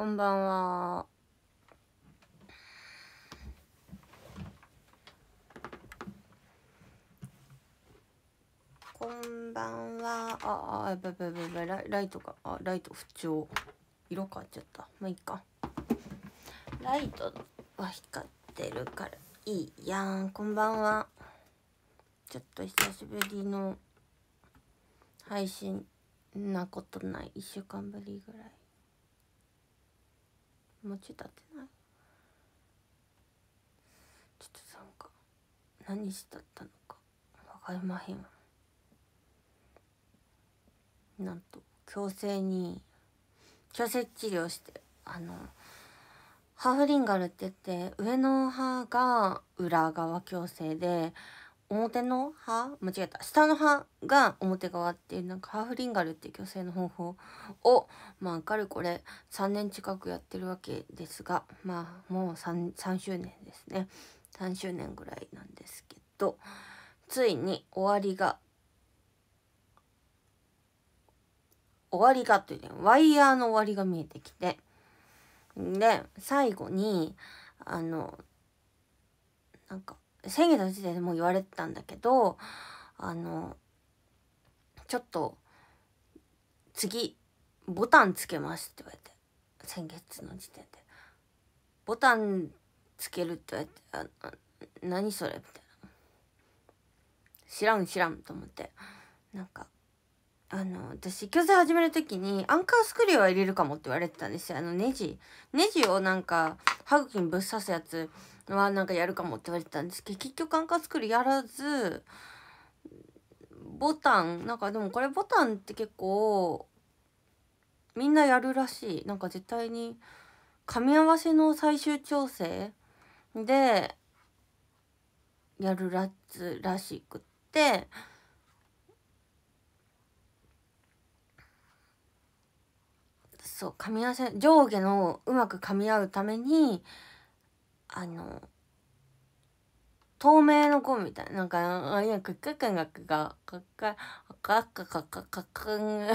こんばんは。こんばんは。ああ、あ、ばいやばいばライトが、あ、ライト不調。色変わっちゃった。まあ、いいか。ライトは光ってるからいいやん。こんばんは。ちょっと久しぶりの配信なことない。一週間ぶりぐらい。ち立てないちょっとなんか何したったのかわかりまへんなんと矯正に矯正治療してあのハーフリンガルって言って上の歯が裏側矯正で表の歯間違えた下の歯が表側っていうなんかハーフリンガルっていう矯正の方法をまあかれこれ3年近くやってるわけですがまあもう 3, 3周年ですね3周年ぐらいなんですけどついに終わりが終わりがというねワイヤーの終わりが見えてきてで最後にあのなんか先月の時点でもう言われてたんだけどあのちょっと次ボタンつけますって言われて先月の時点でボタンつけるって言われてあ何それみたいな知らん知らんと思ってなんかあの私教材始める時にアンカースクリューは入れるかもって言われてたんですよあのネジネジをなんか歯茎にぶっ刺すやつはなんかやるかもって言われてたんですけど結局感化作りやらずボタンなんかでもこれボタンって結構みんなやるらしいなんか絶対に噛み合わせの最終調整でやるらつらしくってそう噛み合わせ上下のうまく噛み合うためにあの透明の子みたいなんかあいやクッカカガクガカカカカカカカカン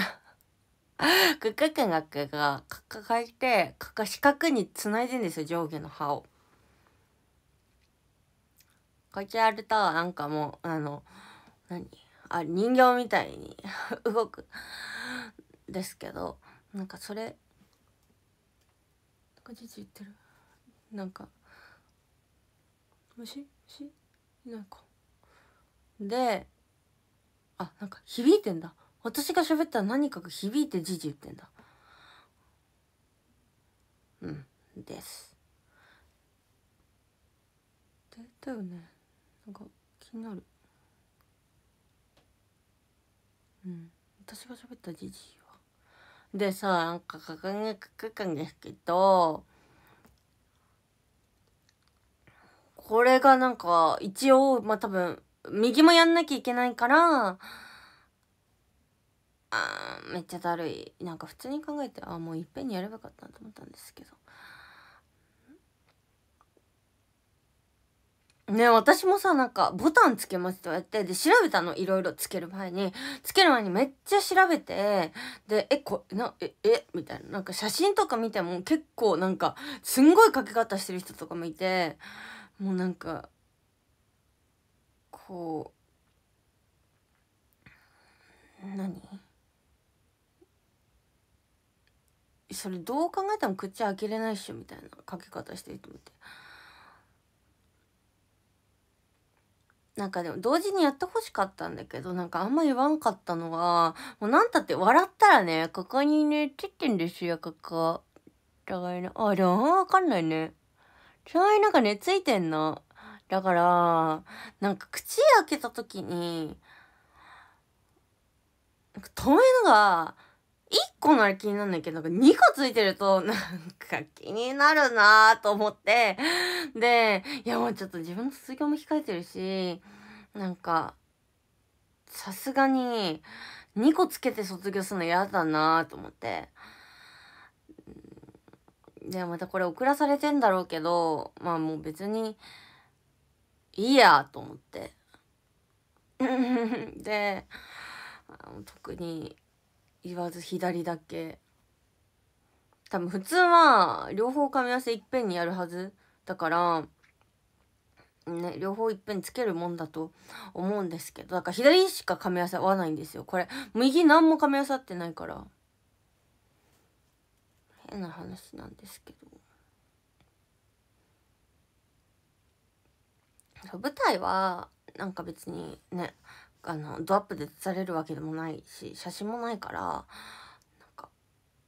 クッカカがクがカカカいてカカ四角につないでんですよ上下の歯を。こうやるとなんかもうあの何あ人形みたいに動くですけどなんかそれなんか言ってるなんか。虫虫いないかであなんか響いてんだ私が喋ったら何かが響いてじじ言ってんだうんですだよねなんか気になるうん私が喋ったじじいはでさなんかかかんげかかんですけどこれがなんか、一応、まあ、多分、右もやんなきゃいけないから、あめっちゃだるい。なんか普通に考えて、あもういっぺんにやればよかったなと思ったんですけど。ね私もさ、なんか、ボタンつけますとやって、で、調べたの、いろいろつける前に。つける前にめっちゃ調べて、で、え、こ、な、え、え、みたいな。なんか写真とか見ても結構なんか、すんごいかけ方してる人とかもいて、もうなんかこう何それどう考えても口開けれないっしょみたいな書き方してると思ってなんかでも同時にやってほしかったんだけどなんかあんま言わんかったのがもうなんたって笑ったらねここにねつってんですよここ。だからねあらわかんないね。ちょいなんかね、ついてんの。だから、なんか口開けた時に、なんか止めるのが、1個なら気になんないけど、なんか2個ついてると、なんか気になるなぁと思って、で、いやもうちょっと自分の卒業も控えてるし、なんか、さすがに、2個つけて卒業するの嫌だなぁと思って、でまたこれ送らされてんだろうけどまあもう別にいいやと思って で特に言わず左だけ多分普通は両方噛み合わせいっぺんにやるはずだからね、両方いっぺんつけるもんだと思うんですけどだから左しか噛み合わせ合わないんですよこれ右何も噛み合わさってないから。な話なんですけど舞台はなんか別にねあのドアップで映されるわけでもないし写真もないからなんか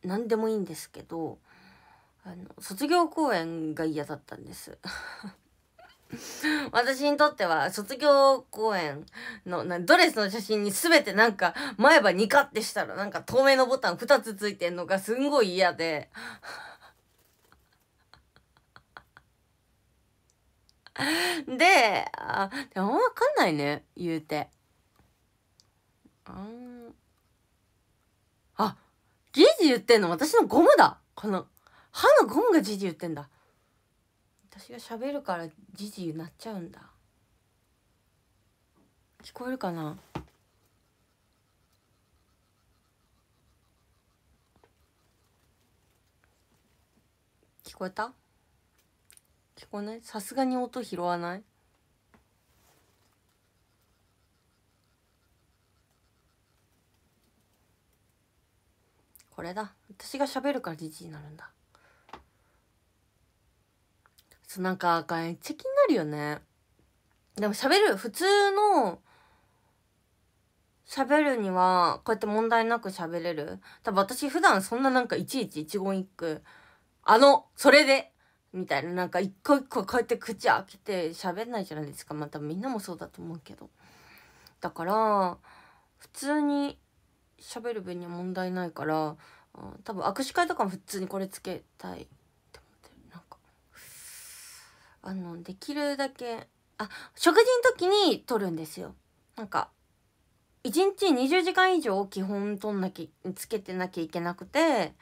何でもいいんですけどあの卒業公演が嫌だったんです 私にとっては卒業公演のドレスの写真に全てなんか前歯にカってしたらなんか透明のボタン2つついてんのがすんごい嫌で で、あ、でもわかんないね、言うて。ああ、ジジ言ってんの私のゴムだこの、歯のゴムがジジ言ってんだ。私が喋るからじじいなっちゃうんだ聞こえるかな聞こえた聞こえないさすがに音拾わないこれだ私が喋るからじじいになるんだそうなんかめっちゃ気になるよねでも喋る普通の喋るにはこうやって問題なく喋れる多分私普段そんななんかいちいち一言一句あのそれでみたいななんか一個一個こうやって口開けて喋んないじゃないですかまた、分みんなもそうだと思うけどだから普通に喋る分には問題ないから多分握手会とかも普通にこれつけたいあのできるだけあ食事の時に取るんですよなんか1日20時間以上基本取んなきつけてなきゃいけなくて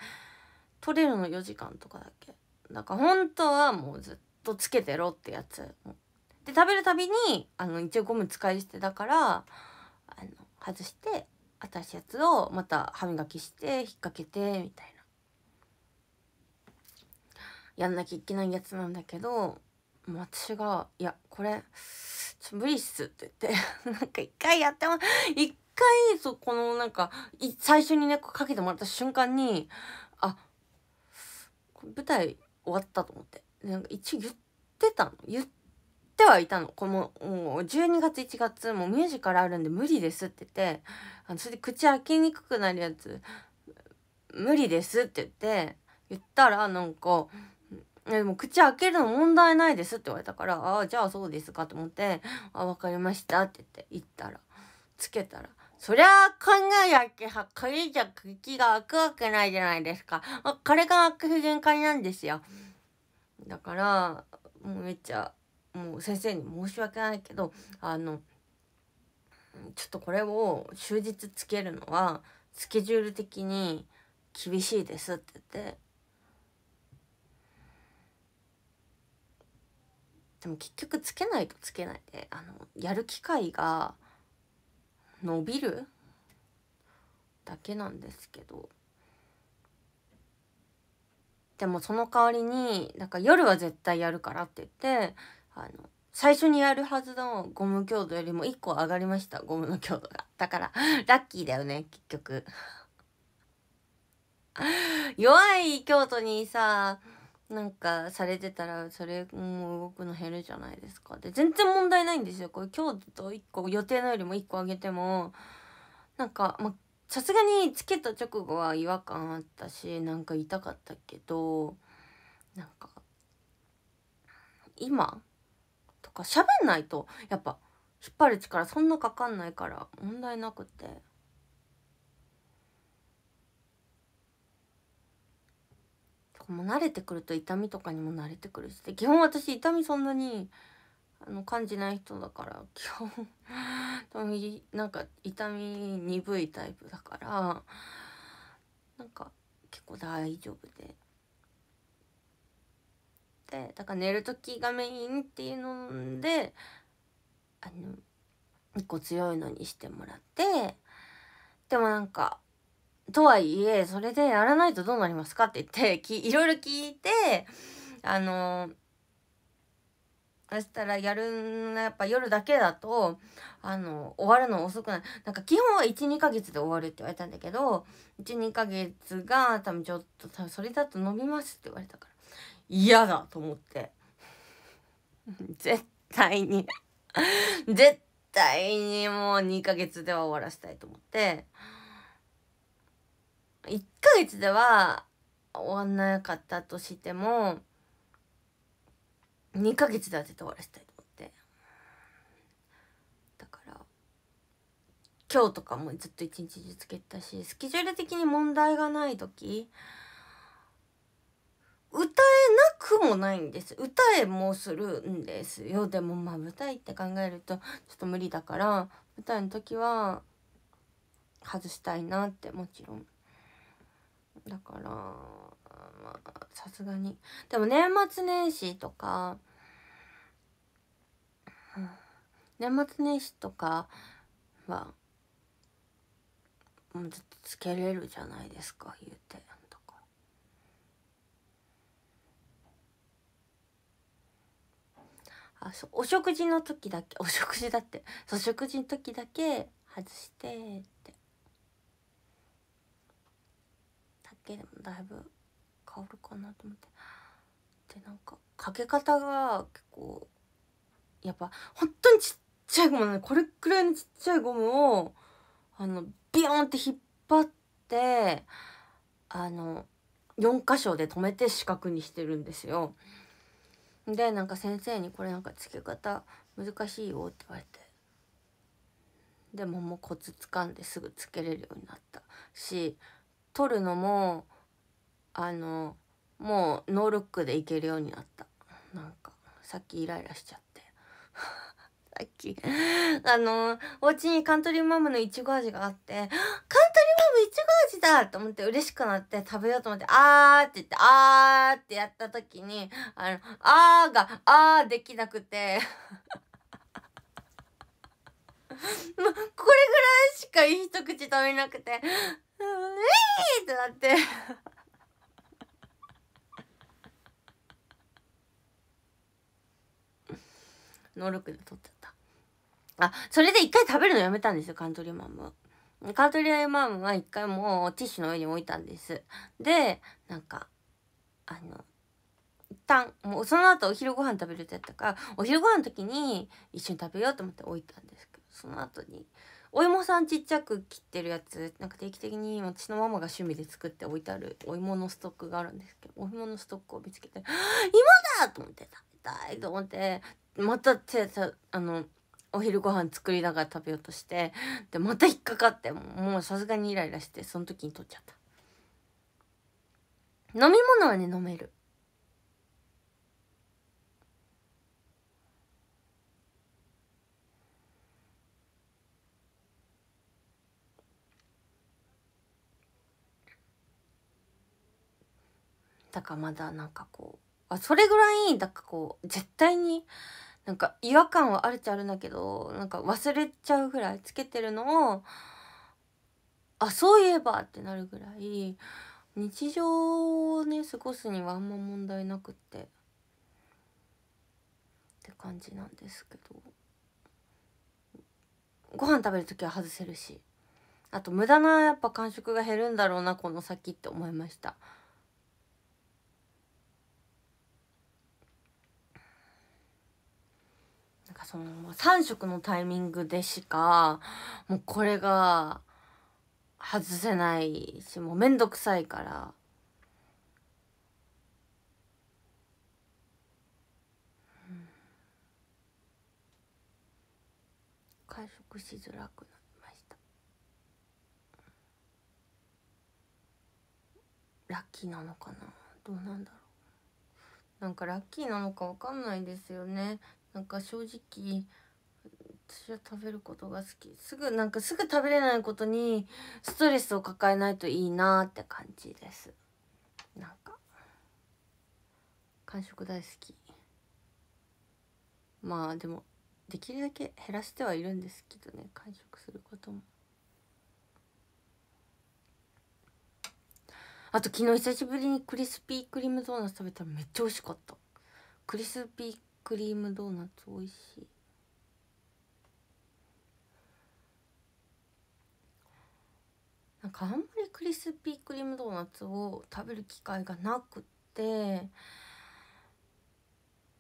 取れるの4時間とかだけだから本当はもうずっとつけてろってやつで食べるたびにあの一応ゴム使い捨てだからあの外して新しいやつをまた歯磨きして引っ掛けてみたいなやんなきゃいけないやつなんだけどもう私が「いやこれちょ無理っす」って言って なんか一回やっても一回そこのなんか最初にねかけてもらった瞬間にあ舞台終わったと思ってなんか一応言ってたの言ってはいたのこのもう12月1月もミュージカルあるんで無理ですって言ってあのそれで口開きにくくなるやつ無理ですって言って言ったらなんか。でも口開けるの問題ないですって言われたから、ああ、じゃあそうですかと思って、あわかりましたって言って、行ったら、つけたら、そりゃあ、考えやけは、鍵じゃ口が開くわけないじゃないですか。あ、彼が開く限界なんですよ。だから、もうめっちゃ、もう先生に申し訳ないけど、あの、ちょっとこれを終日つけるのは、スケジュール的に厳しいですって言って、でも結局つけないとつけないであのやる機会が伸びるだけなんですけどでもその代わりになんか夜は絶対やるからって言ってあの最初にやるはずのゴム強度よりも1個上がりましたゴムの強度がだからラッキーだよね結局弱い京都にさなんかされてたらそれも動くの減るじゃないですかで全然問題ないんですよこれ今日と1個予定のよりも1個あげてもなんかまさすがにつけた直後は違和感あったしなんか痛かったけどなんか今とか喋んないとやっぱ引っ張る力そんなかかんないから問題なくて。も慣れてくると痛みとかにも慣れてくるし基本私痛みそんなにあの感じない人だから基本なんか痛み鈍いタイプだからなんか結構大丈夫で。でだから寝る時がメインっていうのであの一個強いのにしてもらってでもなんかとはいえそれでやらないとどうなりますかって言って きいろいろ聞いてあのそしたらやるやっぱ夜だけだとあの終わるの遅くないなんか基本は12ヶ月で終わるって言われたんだけど12ヶ月が多分ちょっと多分それだと伸びますって言われたから嫌だと思って 絶対に 絶対にもう2ヶ月では終わらせたいと思って。1ヶ月では終わんなかったとしても2ヶ月では絶対終わらせたいと思ってだから今日とかもずっと一日中つけたしスケジュール的に問題がない時歌えなくもないんです歌えもするんですよでもまあ舞台って考えるとちょっと無理だから舞台の時は外したいなってもちろんだからまあさすがにでも年末年始とか、年末年始とかはもうずっとつけれるじゃないですか言うてだかあそお食事の時だけお食事だってそう食事の時だけ外してけでもだいぶ変わるかなと思ってでなんかかけ方が結構やっぱ本当にちっちゃいゴムなのこれくらいのちっちゃいゴムをあのビヨーンって引っ張ってあの4箇所で止めて四角にしてるんですよ。でなんか先生に「これなんか付け方難しいよ」って言われてでももうコツつかんですぐつけれるようになったし撮るのもあのもうノールックでいけるようになったなんかさっきイライラしちゃって さっきあのお家にカントリーマムのいちご味があって「カントリーマムいちご味だ!」と思って嬉しくなって食べようと思って「あー」って言って「あー」ってやった時にあの「あー」が「あー」できなくて これぐらいしか一口食べなくてってなって能力で取っちゃったあそれで一回食べるのやめたんですよカントリーマムカントリーマムは一回もうティッシュの上に置いたんですでなんかあの一旦もうその後お昼ご飯食べるってやったからお昼ご飯の時に一緒に食べようと思って置いたんですけどその後にお芋さんちっちゃく切ってるやつなんか定期的に私のママが趣味で作って置いてあるお芋のストックがあるんですけどお芋のストックを見つけて「今だ!」と思って食べたいと思ってまた手あのお昼ご飯作りながら食べようとしてでまた引っかかってもうさすがにイライラしてその時に取っちゃった飲み物はね飲めるだからまだなんかこうあそれぐらいだからこう絶対になんか違和感はあるっちゃあるんだけどなんか忘れちゃうぐらいつけてるのをあそういえばってなるぐらい日常をね過ごすにはあんま問題なくってって感じなんですけどご飯食べる時は外せるしあと無駄なやっぱ感触が減るんだろうなこの先って思いました。かその3色のタイミングでしかもうこれが外せないしもうめんどくさいから回食しづらくなりましたラッキーなのかなどうなんだろうなんかラッキーなのかわかんないですよねなんか正直私は食べることが好きすぐなんかすぐ食べれないことにストレスを抱えないといいなって感じですなんか完食大好きまあでもできるだけ減らしてはいるんですけどね完食することもあと昨日久しぶりにクリスピークリームドーナツ食べたらめっちゃ美味しかったクリスピークリームドーナツ美味しいなんかあんまりクリスピークリームドーナツを食べる機会がなくって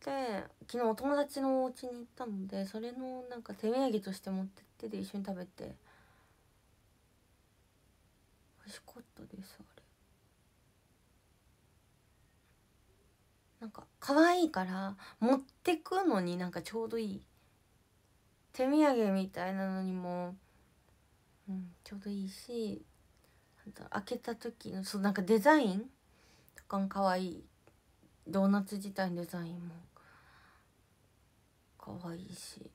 で昨日お友達のお家に行ったのでそれのなんか手土産として持ってってで一緒に食べて美味しかったですあなんか可愛いから持ってくのになんかちょうどいい手土産みたいなのにも、うん、ちょうどいいし開けた時のそうなんかデザインとかも可愛いドーナツ自体のデザインも可愛いし。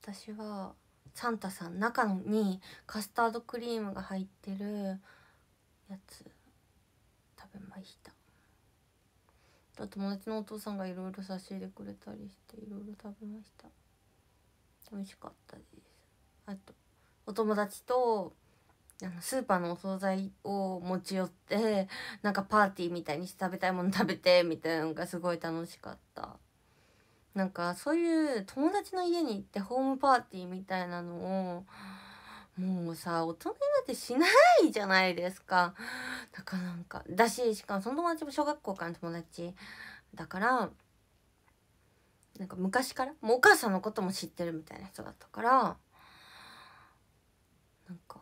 私はサンタさん中にカスタードクリームが入ってるやつ食べました友達のお父さんがいろいろ差し入れくれたりしていろいろ食べました美味しかったですあとお友達とあのスーパーのお惣菜を持ち寄ってなんかパーティーみたいにして食べたいもの食べてみたいなのがすごい楽しかったなんかそういう友達の家に行ってホームパーティーみたいなのをもうさ大人になってしないじゃないですかだからなんかだししかもその友達も小学校からの友達だからなんか昔からもうお母さんのことも知ってるみたいな人だったからなんか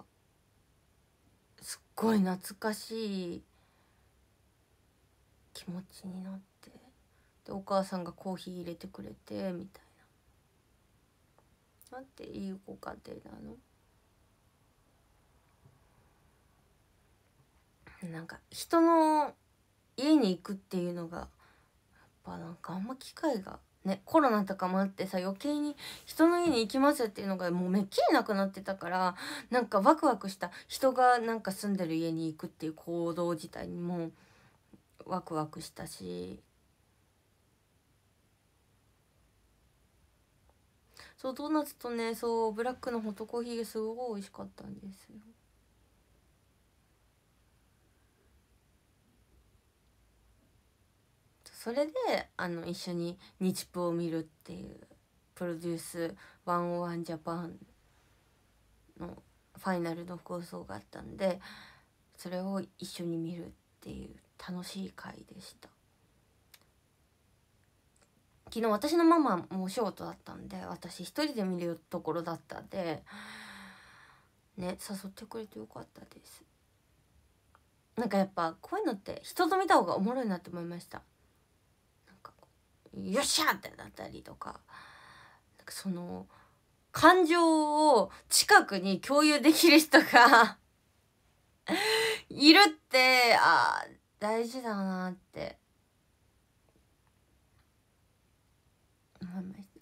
すっごい懐かしい気持ちになって。でお母さんがコーヒー入れてくれてみたいななんていいご家庭なのなんか人の家に行くっていうのがやっぱなんかあんま機会がねコロナとかもあってさ余計に人の家に行きますっていうのがもうめっきりなくなってたからなんかワクワクした人がなんか住んでる家に行くっていう行動自体にもワクワクしたしそうドーナツとねそうブラックのホットコーヒーがすごい美味しかったんですよそれであの一緒に日プを見るっていうプロデュース101ジャパンのファイナルの放送があったんでそれを一緒に見るっていう楽しい回でした。昨日私のママもお仕事だったんで私一人で見るところだったんでね誘ってくれてよかったですなんかやっぱこういうのって人と見た方がおもろいなって思いましたなんかよっしゃってなったりとかなんかその感情を近くに共有できる人が いるってあ大事だなって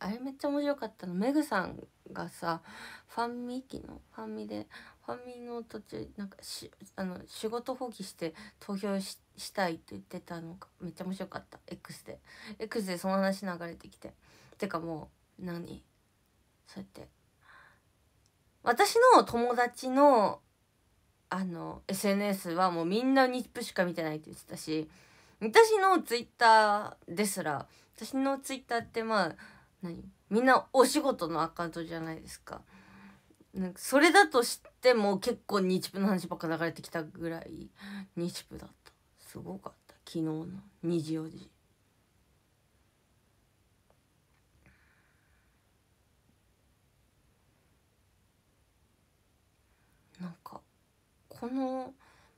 あれめっちゃ面白かったのメグさんがさファンミ機のファンミでファンミの途中なんかしあの仕事放棄して投票したいって言ってたのがめっちゃ面白かった X で X でその話流れてきててかもう何そうやって私の友達のあの SNS はもうみんな日プしか見てないって言ってたし私のツイッターですら私のツイッターってまあ何みんなお仕事のアカウントじゃないですか。なんかそれだとしても結構日プの話ばっか流れてきたぐらい日プだった。すごかった。昨日の24時。なんかこの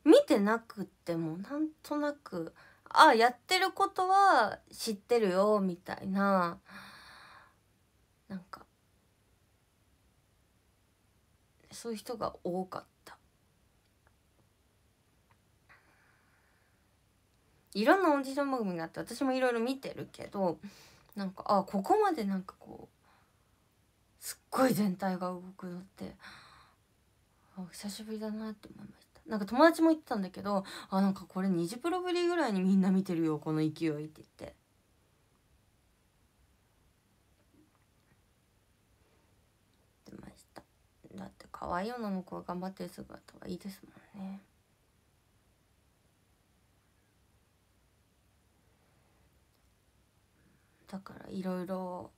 見てなくてもなんとなくああやってることは知ってるよみたいななんかそういう人が多かったいろんなオーディション番組があって私もいろいろ見てるけどなんかあここまでなんかこうすっごい全体が動くのってあ久しぶりだなって思いましたなんか友達も言ってたんだけどあなんかこれ2次プロぶりぐらいにみんな見てるよこの勢いって言って。可愛い女の子が頑張ってる姿はいいですもんねだからいろいろ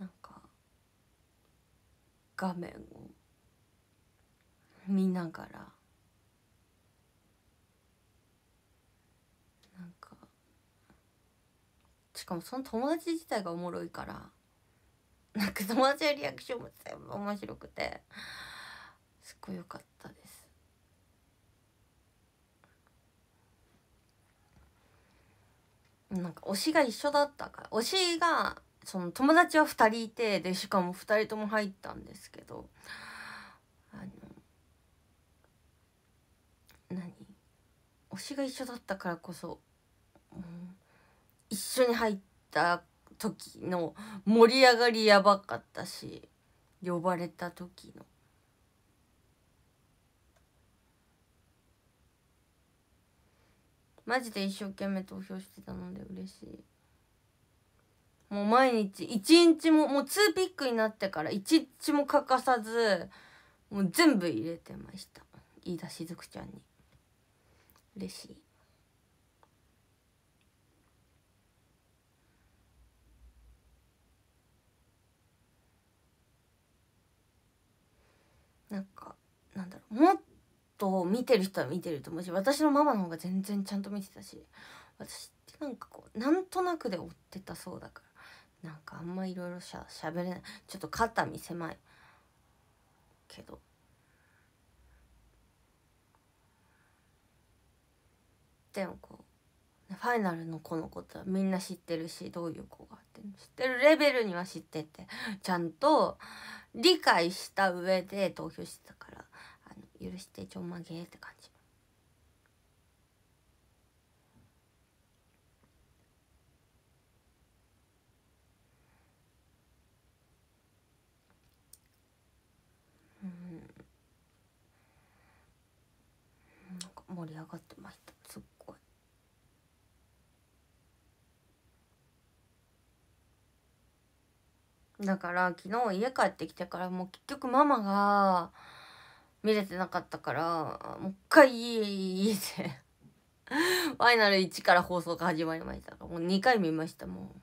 なんか画面を見ながらなんかしかもその友達自体がおもろいからなんか友達のリアクションも全部面白くてすっごい良かったですなんか推しが一緒だったから推しがその友達は2人いてでしかも2人とも入ったんですけどあの何推しが一緒だったからこそ、うん、一緒に入った時の盛り上がりやばかったし呼ばれた時の。マジで一生懸命投票してたので嬉しい。もう毎日一日ももう2ピックになってから一日も欠かさずもう全部入れてました飯田しずくちゃんに嬉しいなんだろうもっと見てる人は見てると思うし私のママの方が全然ちゃんと見てたし私ってなんかこうなんとなくで追ってたそうだからなんかあんまいろいろしゃしゃべれないちょっと肩身狭いけど。でもこうファイナルの子のことはみんな知ってるしどういう子がって知ってるレベルには知っててちゃんと理解した上で投票してたから許してちょんまげって感じうんなんか盛り上がってましたすっごい。だから昨日家帰ってきてからもう結局ママが見れてなかったから、もう一回家でファイナル1から放送が始まりましたもう2回見ました、もう。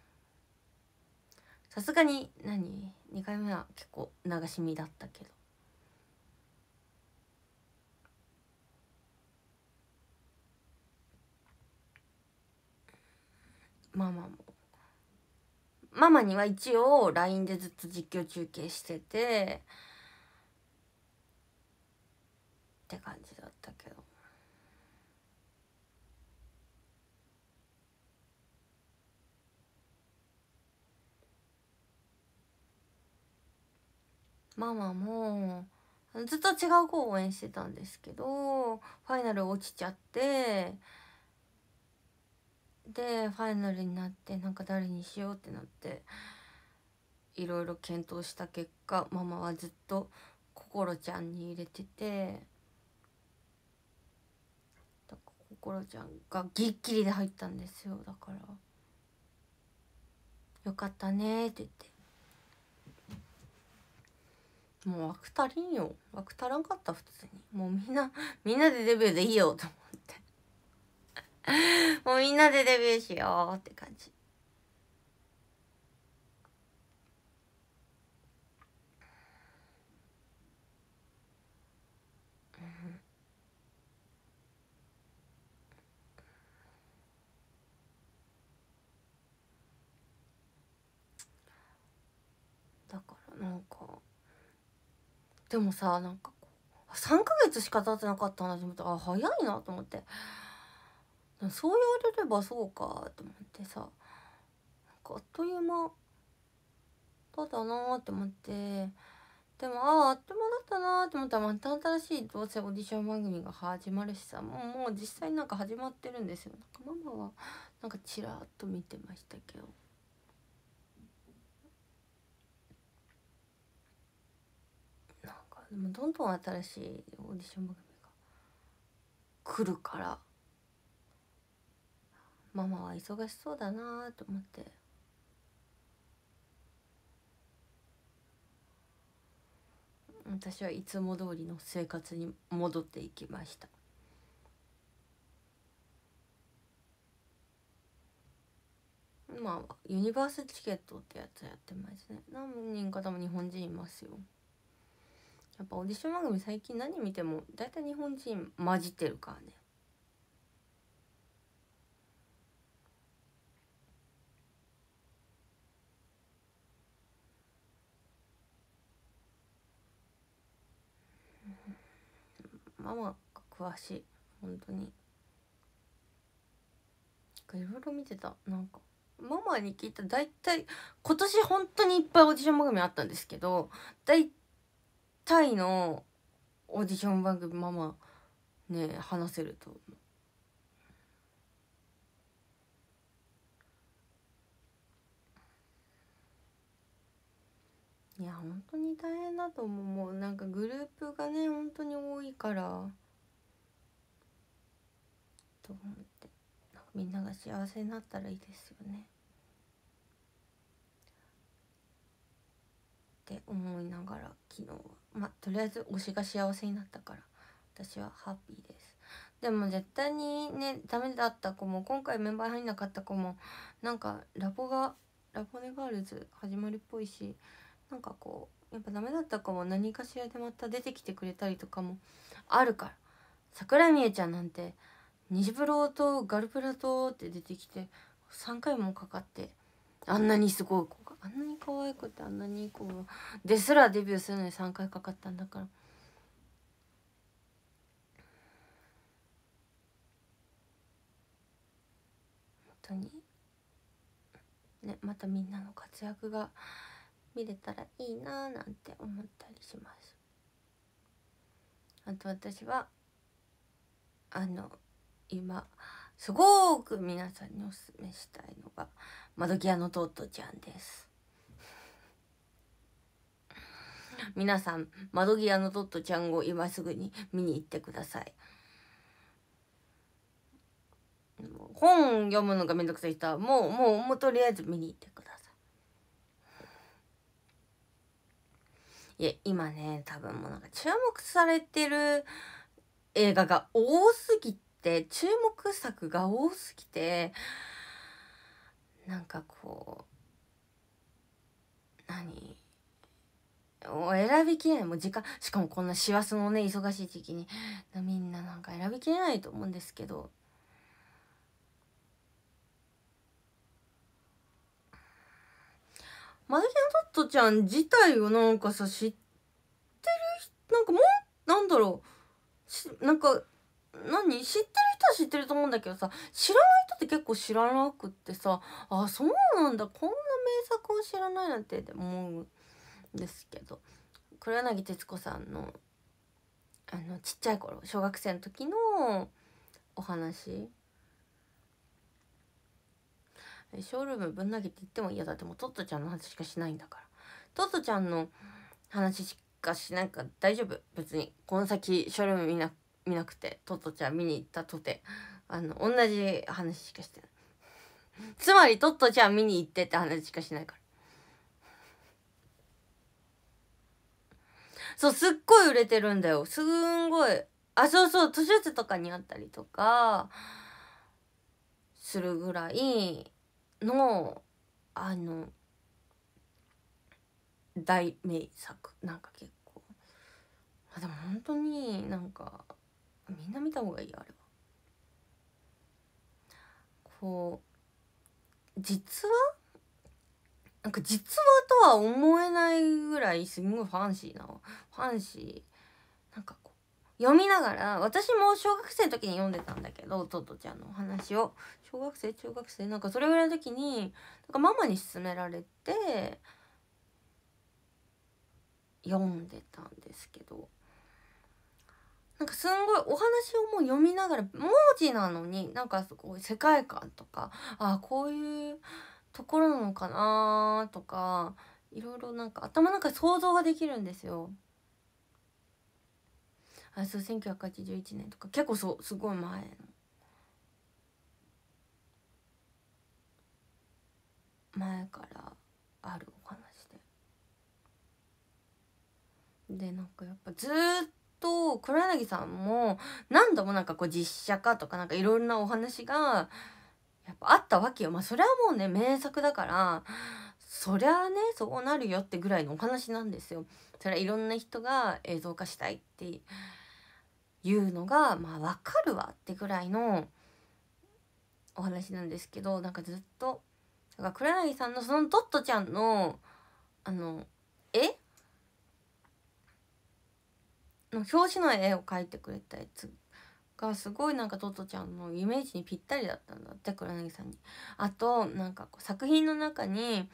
さすがに何、何 ?2 回目は結構流し見だったけど。ママもママには一応 LINE でずっと実況中継しててって感じだったけど。ママもずっと違う子を応援してたんですけどファイナル落ちちゃってでファイナルになってなんか誰にしようってなっていろいろ検討した結果ママはずっと心ちゃんに入れてて。ころちゃんがぎっきりで入ったんですよだから「よかったね」って言ってもう枠足りんよ枠足らんかった普通にもうみんなみんなでデビューでいいよと思ってもうみんなでデビューしようって感じなんかでもさなんかこう3ヶ月しか経ってなかったなと思ってあ早いなと思ってそう言われればそうかと思ってさなんかあっという間だったなって思ってでもあああっという間だったなと思ったらまた新しいどうせオーディション番組が始まるしさもうもう実際なんか始まってるんですよなんかママはなんかちらっと見てましたけど。でもどんどん新しいオーディション番組が来るからママは忙しそうだなと思って私はいつも通りの生活に戻っていきましたまあユニバースチケットってやつやってますね何人か多分日本人いますよやっぱオーディション番組最近何見ても大体日本人混じってるからねママが詳しい本当にいろいろ見てたなんかママに聞いた大体今年本当にいっぱいオーディション番組あったんですけど大タイのオーディション番組ママね話せると思う。いや本当に大変だと思うもうなんかグループがね本当に多いからと思ってみんなが幸せになったらいいですよねって思いながら昨日は。まあとりあえず推しが幸せになったから私はハッピーですでも絶対にねダメだった子も今回メンバー入んなかった子もなんかラボがラボネガールズ始まりっぽいしなんかこうやっぱダメだった子も何かしらでまた出てきてくれたりとかもあるから桜美恵ちゃんなんて西風呂とガルプラとって出てきて3回もかかって。あんなにすごい子があんなに可愛くてあんなにいい子がですらデビューするのに3回かかったんだから。本当にねまたみんなの活躍が見れたらいいなーなんて思ったりしますあと私はあの今すごく皆さんにおすすめしたいのが窓際のトットちゃんです皆さん窓際のトットちゃんを今すぐに見に行ってください本読むのがめんどくさい人はもうもうもうとりあえず見に行ってくださいいや今ね多分もうなんか注目されてる映画が多すぎてて注目作が多すぎてなんかこう何を選びきれないもう時間しかもこんな師走のね忙しい時期にみんななんか選びきれないと思うんですけどマダケン・トットちゃん自体をなんかさ知ってるなんかもうなんだろうなんか何知ってる人は知ってると思うんだけどさ知らない人って結構知らなくってさあそうなんだこんな名作を知らないなんて思うんですけど黒柳徹子さんのあのちっちゃい頃小学生の時のお話ショールームぶん投げて言っても嫌だってもうトットちゃんの話しかしないんだからトットちゃんの話しかしないから大丈夫別にこの先ショールーム見なく見なくてトトちゃん見に行ったとてあの同じ話しかしてないつまりトットちゃん見に行ってって話しかしないからそうすっごい売れてるんだよすんごいあそうそう図書室とかにあったりとかするぐらいのあの大名作なんか結構あでも本当になんかみんな見た方がいいあれは。こう実はなんか実話とは思えないぐらいすごいファンシーなファンシーなんかこう読みながら私も小学生の時に読んでたんだけどトトちゃんのお話を小学生中学生なんかそれぐらいの時になんかママに勧められて読んでたんですけどなんかすんごいお話をもう読みながら文字なのになんかすごい世界観とかあこういうところなのかなとかいろいろなんか頭の中想像ができるんですよ。あそう1981年とか結構そうすごい前の。前からあるお話で。でなんかやっぱずっと黒柳さんも何度もなんかこう実写化とかなんかいろんなお話がやっぱあったわけよ。まあそれはもうね名作だからそりゃあねそうなるよってぐらいのお話なんですよ。それはいろんな人が映像化したいっていうのがまあわかるわってぐらいのお話なんですけどなんかずっとだから黒柳さんのそのトットちゃんのあの絵の表紙の絵を描いてくれたやつがすごいなんかトトちゃんのイメージにぴったりだったんだって黒柳さんに。あとなんか作品の中に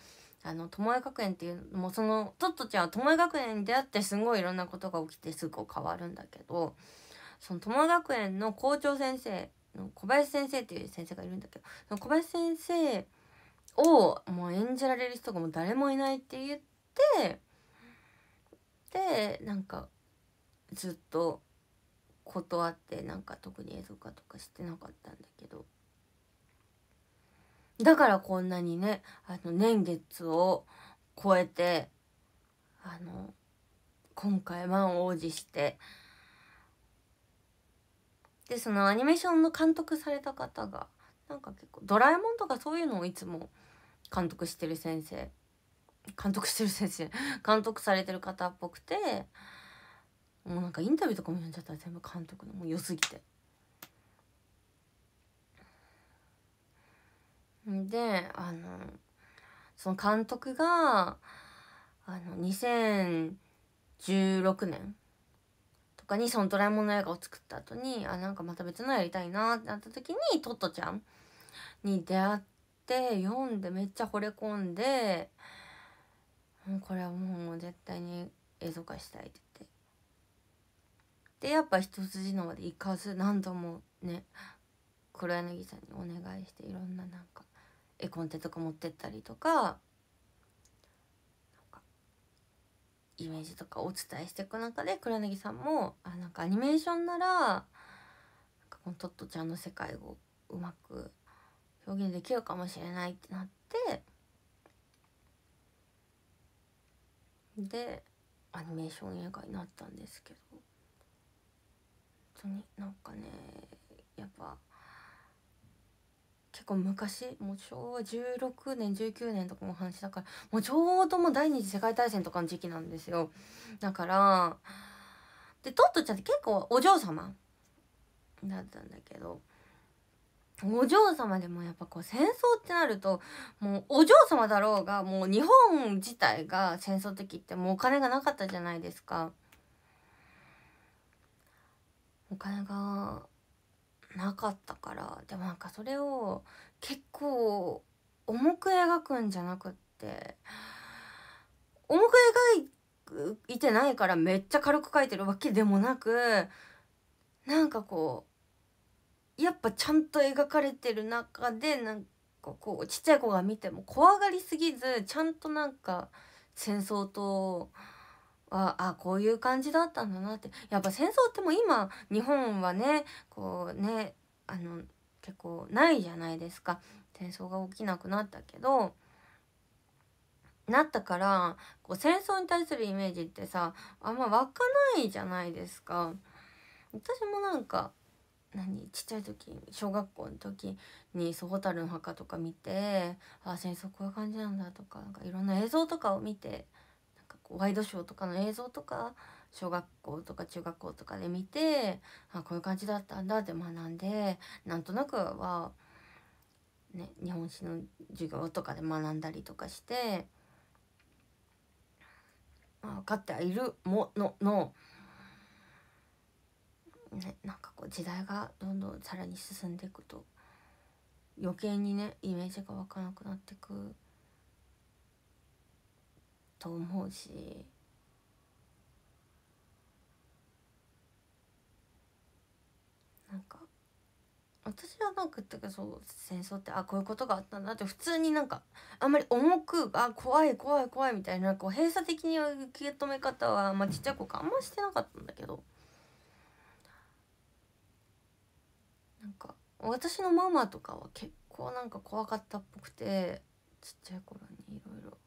あの巴学園っていうのもそのトットちゃんは巴学園に出会ってすごいいろんなことが起きてすぐ変わるんだけどその巴学園の校長先生の小林先生っていう先生がいるんだけどその小林先生をもう演じられる人がもう誰もいないって言ってでなんかずっと断ってなんか特に映像化とかしてなかったんだけどだからこんなにねあの年月を超えてあの今回満を持してでそのアニメーションの監督された方がなんか結構「ドラえもん」とかそういうのをいつも監督してる先生監督してる先生監督されてる方っぽくてもうなんかインタビューとかも読んじゃったら全部監督のもう良すぎて。であのその監督があの2016年とかにその「ドラえもん」の映画を作った後にあなんかまた別のやりたいなってなった時にトットちゃんに出会って読んでめっちゃ惚れ込んでもうこれはもう絶対に映像化したいってでやっぱ一筋縄でいかず何度もね黒柳さんにお願いしていろんななんか絵コンテとか持ってったりとかイメージとかお伝えしていく中で黒柳さんもあなんかアニメーションならなんかこのトットちゃんの世界をうまく表現できるかもしれないってなってでアニメーション映画になったんですけど。当になんかねやっぱ結構昔もう昭和16年19年とかの話だからもうちょうどもう第二次世界大戦とかの時期なんですよだからでトットちゃんって結構お嬢様だったんだけどお嬢様でもやっぱこう戦争ってなるともうお嬢様だろうがもう日本自体が戦争的ってもうお金がなかったじゃないですか。お金がなかったからでもなんかそれを結構重く描くんじゃなくって重く描いてないからめっちゃ軽く描いてるわけでもなくなんかこうやっぱちゃんと描かれてる中でなんかこうちっちゃい子が見ても怖がりすぎずちゃんとなんか戦争と。ああこういう感じだったんだなってやっぱ戦争ってもう今日本はねこうねあの結構ないじゃないですか戦争が起きなくなったけどなったからこう戦争に対するイメージってさあんま湧かないじゃないですか。私もなんか何ちっちゃい時小学校の時に「そう蛍の墓」とか見てあ戦争こういう感じなんだとかなんかいろんな映像とかを見てワイドショーとかの映像とか小学校とか中学校とかで見てあこういう感じだったんだって学んでなんとなくは、ね、日本史の授業とかで学んだりとかして、まあ、分かってはいるものの、ね、なんかこう時代がどんどんさらに進んでいくと余計にねイメージが湧かなくなってく。と思うし。なんか私はなんかってかそう戦争ってあこういうことがあったんだって普通になんかあんまり重くあ怖い怖い怖いみたいなこう閉鎖的に受け止め方は、まあ、ちっちゃい子からあんましてなかったんだけどなんか私のママとかは結構なんか怖かったっぽくてちっちゃい頃にいろいろ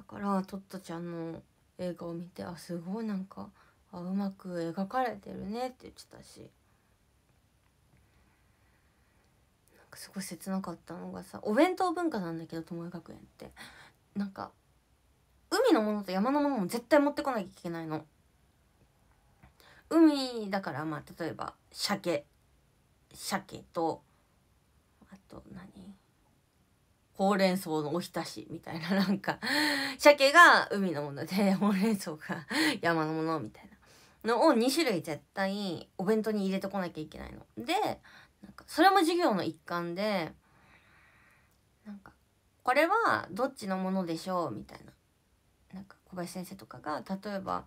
だからトットちゃんの映画を見てあすごいなんかあうまく描かれてるねって言ってたしなんかすごい切なかったのがさお弁当文化なんだけど友恵学園ってなんか海のものと山のものも絶対持ってこなきゃいけないの。海だからまあ例えば鮭鮭とあと何ほうれん草のおひたしみたいな なんか鮭が海のものでほうれん草が山のものみたいなのを2種類絶対お弁当に入れてこなきゃいけないの。でなんかそれも授業の一環でなんかこれはどっちのものでしょうみたいななんか小林先生とかが例えば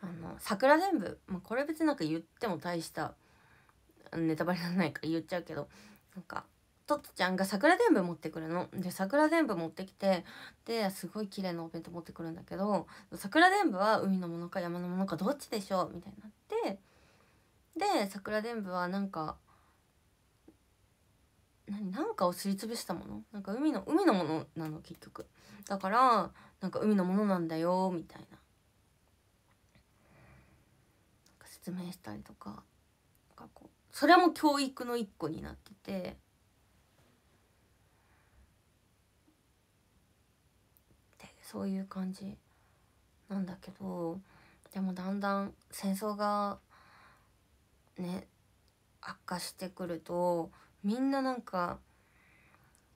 あの桜全部、まあ、これ別になんか言っても大したネタバレじゃないから言っちゃうけどなんかトットちゃんが桜伝部持ってくるの。で桜全部持ってきてですごい綺麗なお弁当持ってくるんだけど桜全部は海のものか山のものかどっちでしょうみたいになってで桜全部はなんか何なんかをすりつぶしたものなんか海の海のものなの結局だからなんか海のものなんだよみたいな説明したりとかなんかこうそれも教育の一個になってて。そういう感じなんだけどでもだんだん戦争がね悪化してくるとみんななんか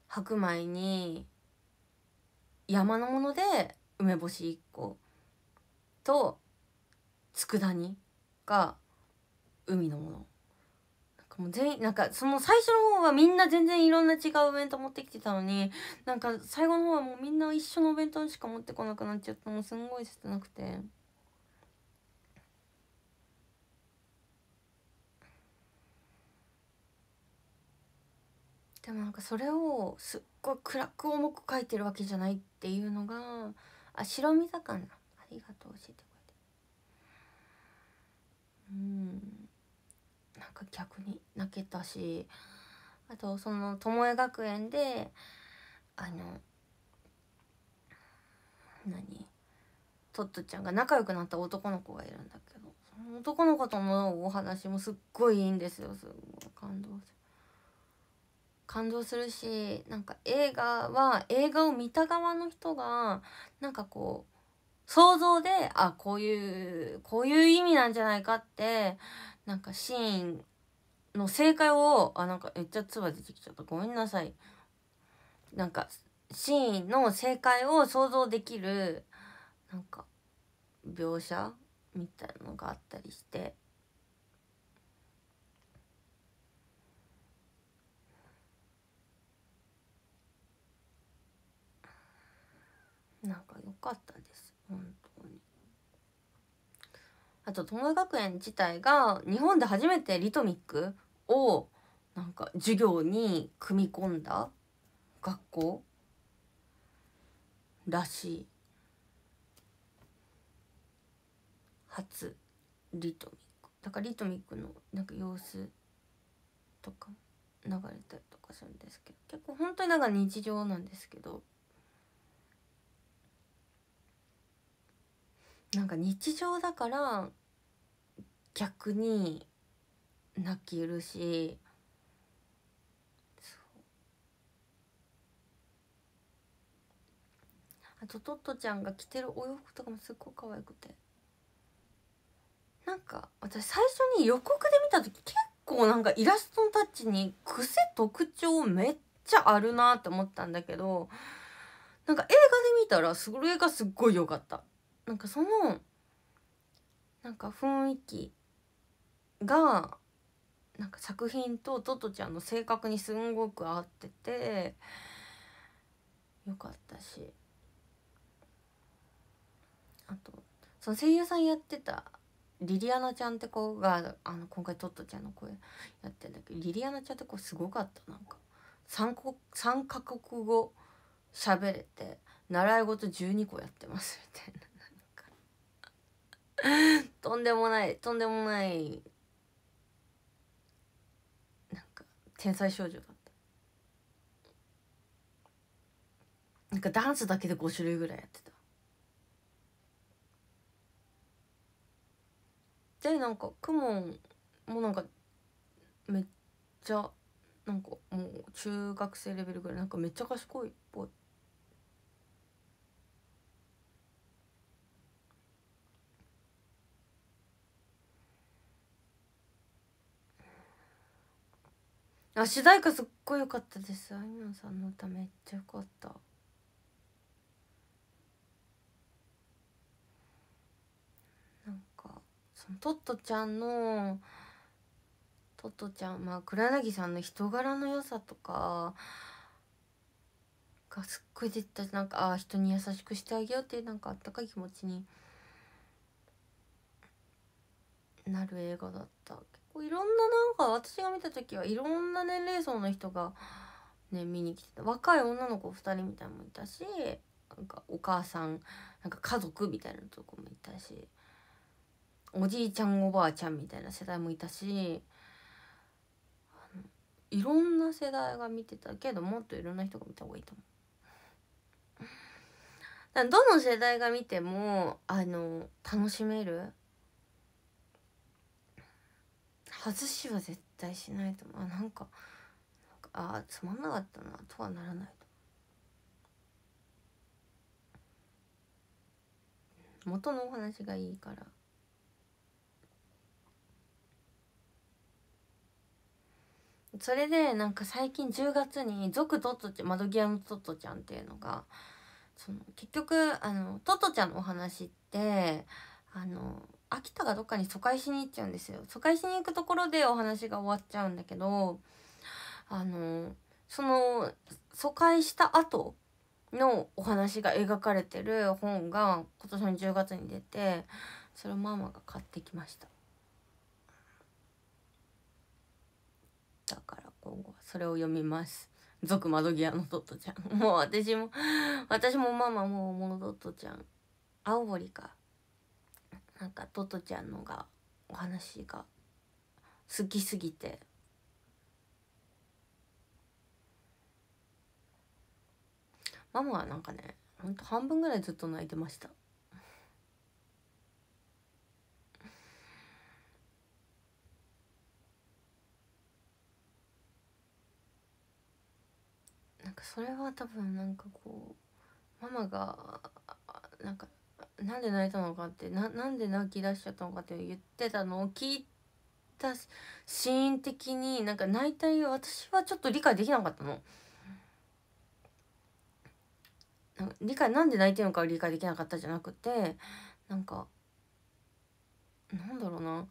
白米に山のもので梅干し1個と佃煮が海のものもう全員なんかその最初の方はみんな全然いろんな違うお弁当持ってきてたのになんか最後の方はもうみんな一緒のお弁当しか持ってこなくなっちゃったもうすんごい切なくて。でもなんかそれをすっごい暗く重く書いてるわけじゃないっていうのがあ白身魚ありがとう教えて逆に泣けたしあとその巴学園であの何トットちゃんが仲良くなった男の子がいるんだけどその男の子とのお話もすっごいいいんですよすごい感動する感動するしなんか映画は映画を見た側の人がなんかこう想像であこういうこういう意味なんじゃないかってなんかシーンの正解をあなんかめっちゃ唾出てきちゃったごめんなさいなんかシーンの正解を想像できるなんか描写みたいのがあったりしてなんか良かったです本あと友学園自体が日本で初めてリトミックをなんか授業に組み込んだ学校らしい初リトミックだからリトミックのなんか様子とか流れたりとかするんですけど結構本当になんか日常なんですけどなんか日常だから逆に泣けるしあとトットちゃんが着てるお洋服とかもすっごい可愛くてなんか私最初に予告で見た時結構なんかイラストのタッチに癖特徴めっちゃあるなって思ったんだけどなんか映画で見たらそれがすっごい良かったなんかそのなんか雰囲気がなんか作品とトトちゃんの性格にすんごく合っててよかったしあとその声優さんやってたリリアナちゃんって子があの今回トットちゃんの声やってんだけどリリアナちゃんって子すごかったなんか3国3カ国語喋れて習い事12個やってますみたいな とんでもないとんでもない天才少女だったなんかダンスだけで5種類ぐらいやってたでなんかくもんもなんかめっちゃなんかもう中学生レベルぐらいなんかめっちゃ賢いっぽいあ主題歌すっごい良かったですあいみょんさんの歌めっちゃ良かったなんかそのトットちゃんのトットちゃんまあ黒柳さんの人柄の良さとかがすっごい出てたなんかああ人に優しくしてあげようっていうなんかあったかい気持ちになる映画だったけど。こういろんななんか私が見た時はいろんな年齢層の人がね見に来てた若い女の子2人みたいのもいたしなんかお母さんなんか家族みたいなとこもいたしおじいちゃんおばあちゃんみたいな世代もいたしいろんな世代が見てたけどもっといろんな人が見た方がいいと思う。どの世代が見てもあの楽しめる外しは絶対しないと思うなんかああつまんなかったなとはならないと元のお話がいいからそれでなんか最近10月に「族トットちゃん」「窓際のトットちゃん」っていうのがその結局あのトットちゃんのお話ってあの秋田がどっかに疎開しに行っちゃうんですよ疎開しに行くところでお話が終わっちゃうんだけどあのその疎開した後のお話が描かれてる本が今年の10月に出てそれをママが買ってきましただから今後はそれを読みます俗窓際のトットちゃんもう私も私もママもモノトットちゃん青森かなんかトトちゃんのがお話が好きすぎてママはなんかねほんと半分ぐらいずっと泣いてましたなんかそれは多分なんかこうママがなんかなんで泣いたのかってななんで泣き出しちゃったのかって言ってたのを聞いたシーン的になんか泣いた理由私はちょっと理解できなかったの。理解なんで泣いてるのかを理解できなかったじゃなくてなんかなんだろうななん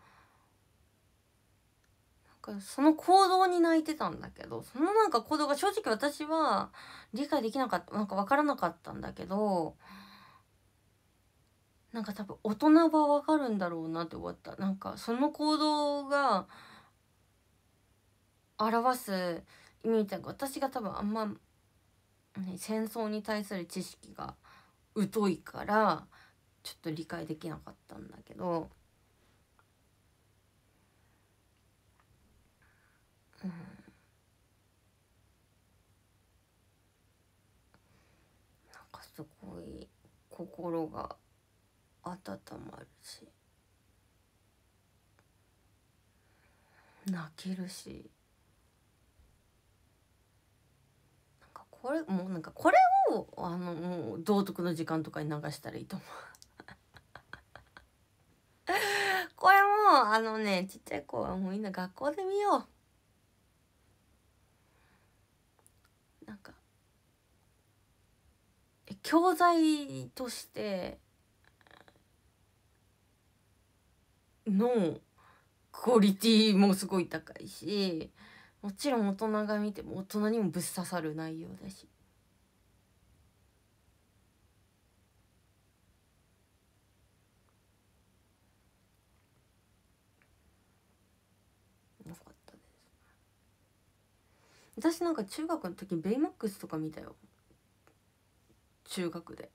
かその行動に泣いてたんだけどそのなんか行動が正直私は理解できなかったなんか分からなかったんだけどなんか多分大人はわかるんだろうなって思ったなんかその行動が表す意味みたい私が多分あんま、ね、戦争に対する知識が疎いからちょっと理解できなかったんだけど。うん、なんかすごい心が温まるし泣けるしなんかこれもうなんかこれをあのもう道徳の時間とかに流したらいいと思う これもあのねちっちゃい子はもうみんな学校で見ようなんか教材としてのクオリティもすごい高いしもちろん大人が見ても大人にもぶっ刺さる内容だし。私なんか中学の時ベイマックスとか見たよ中学で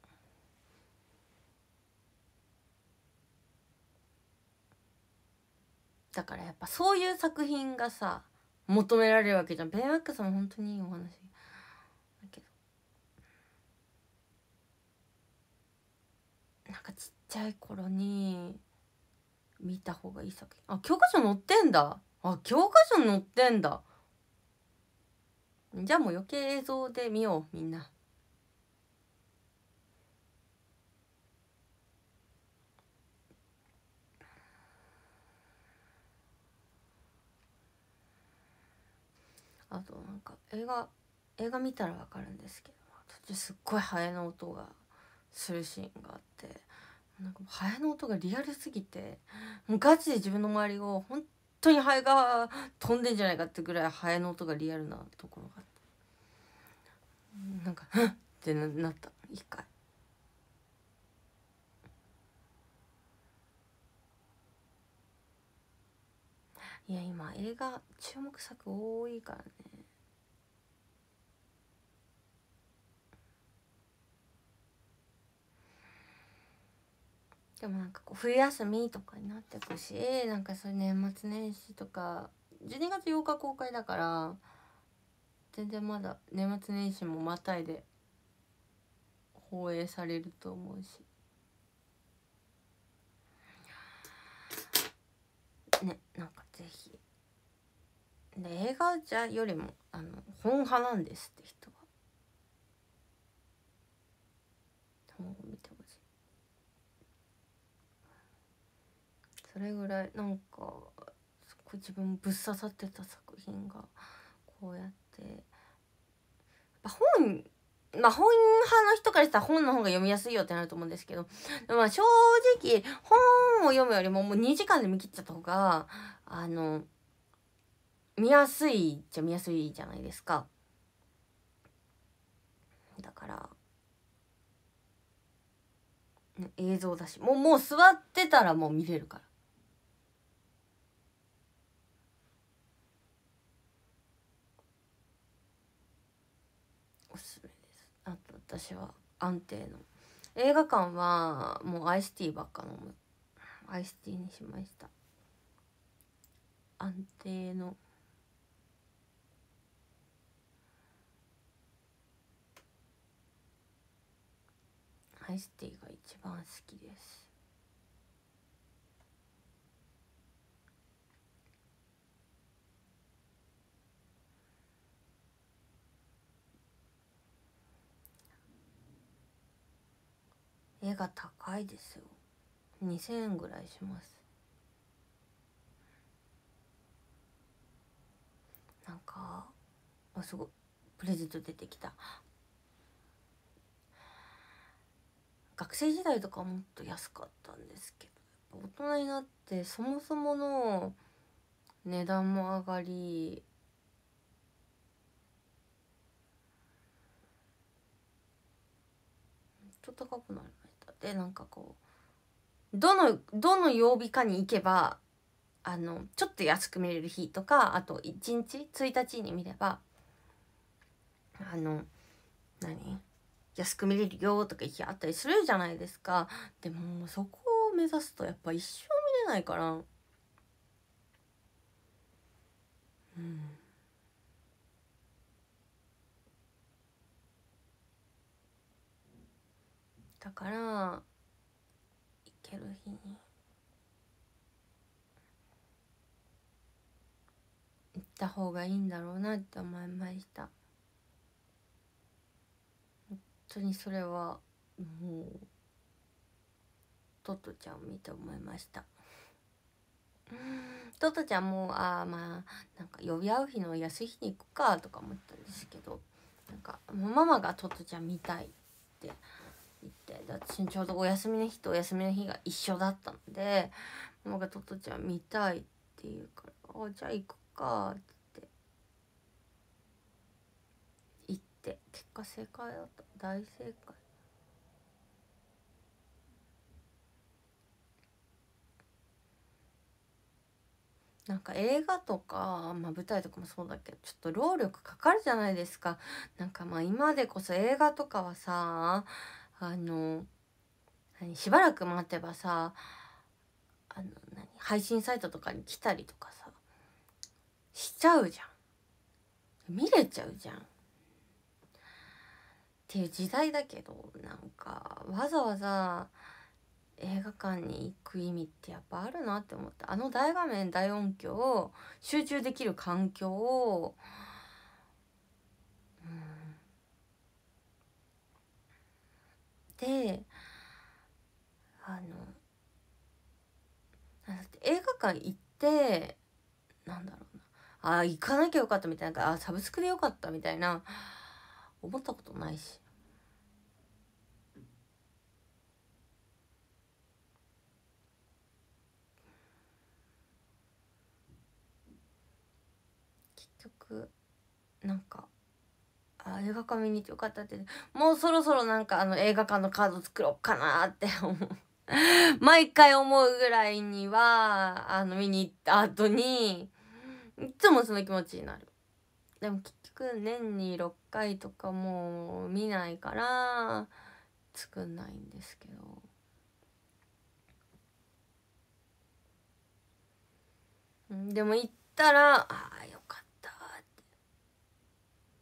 だからやっぱそういう作品がさ求められるわけじゃんベイマックスも本当にいいお話だけどなんかちっちゃい頃に見た方がいい作品あ教科書載ってんだあ教科書載ってんだじゃあもう余計映像で見ようみんな。あとなんか映画映画見たらわかるんですけど途中すっごいハエの音がするシーンがあってなんかハエの音がリアルすぎてもうガチで自分の周りを本当にハエが飛んでんじゃないかってぐらいハエの音がリアルなところがあってなんか「っ!」ってなった一回。いや今映画注目作多いからねでもなんかこう冬休みとかになってくしなんかそういう年末年始とか12月8日公開だから全然まだ年末年始もまたいで放映されると思うしねなんかぜひで映画じゃよりもあの本派なんですって人は本を見てほしいそれぐらいなんかすごい自分ぶっ刺さってた作品がこうやって本まあ本派の人からしたら本の方が読みやすいよってなると思うんですけど、まあ正直本を読むよりももう2時間で見切っちゃった方があの見やすいじゃ見やすいじゃないですか。だから、映像だしもうもう座ってたらもう見れるから。おすすめですあと私は安定の映画館はもうアイスティーばっか飲むアイスティーにしました安定のアイスティーが一番好きです絵が高いですよ2000円ぐらいしますなんかあすごいプレゼント出てきた学生時代とかもっと安かったんですけど大人になってそもそもの値段も上がりちょっと高くなりましたでなんかこうどのどの曜日かに行けばあのちょっと安く見れる日とかあと1日1日に見ればあの何安く見れるよとか日あったりするじゃないですかでもそこを目指すとやっぱ一生見れないからうんだからける日に行った方がいいんだろうなって思いました本当にそれはもうトトちゃんを見て思いました トトちゃんもああまあなんか呼び合う日の安い日に行くかとか思ったんですけどなんかママがトトちゃん見たいってって私ちょうどお休みの日とお休みの日が一緒だったのでママかトトちゃん見たい」って言うから「あじゃあ行くか」って行って結果正解だった大正解。なんか映画とか、まあ、舞台とかもそうだけどちょっと労力かかるじゃないですかなんかまあ今でこそ映画とかはさあのしばらく待てばさあの何配信サイトとかに来たりとかさしちゃうじゃん見れちゃうじゃんっていう時代だけどなんかわざわざ映画館に行く意味ってやっぱあるなって思ってあの大画面大音響集中できる環境をてあの映画館行ってなんだろうなあ行かなきゃよかったみたいなあサブスクでよかったみたいな思ったことないし。結局なんかあ映画館見に行ってよかったって、ね、もうそろそろなんかあの映画館のカード作ろうかなって思う毎回思うぐらいにはあの見に行った後にいつもその気持ちになるでも結局年に6回とかもう見ないから作んないんですけどでも行ったらああよかった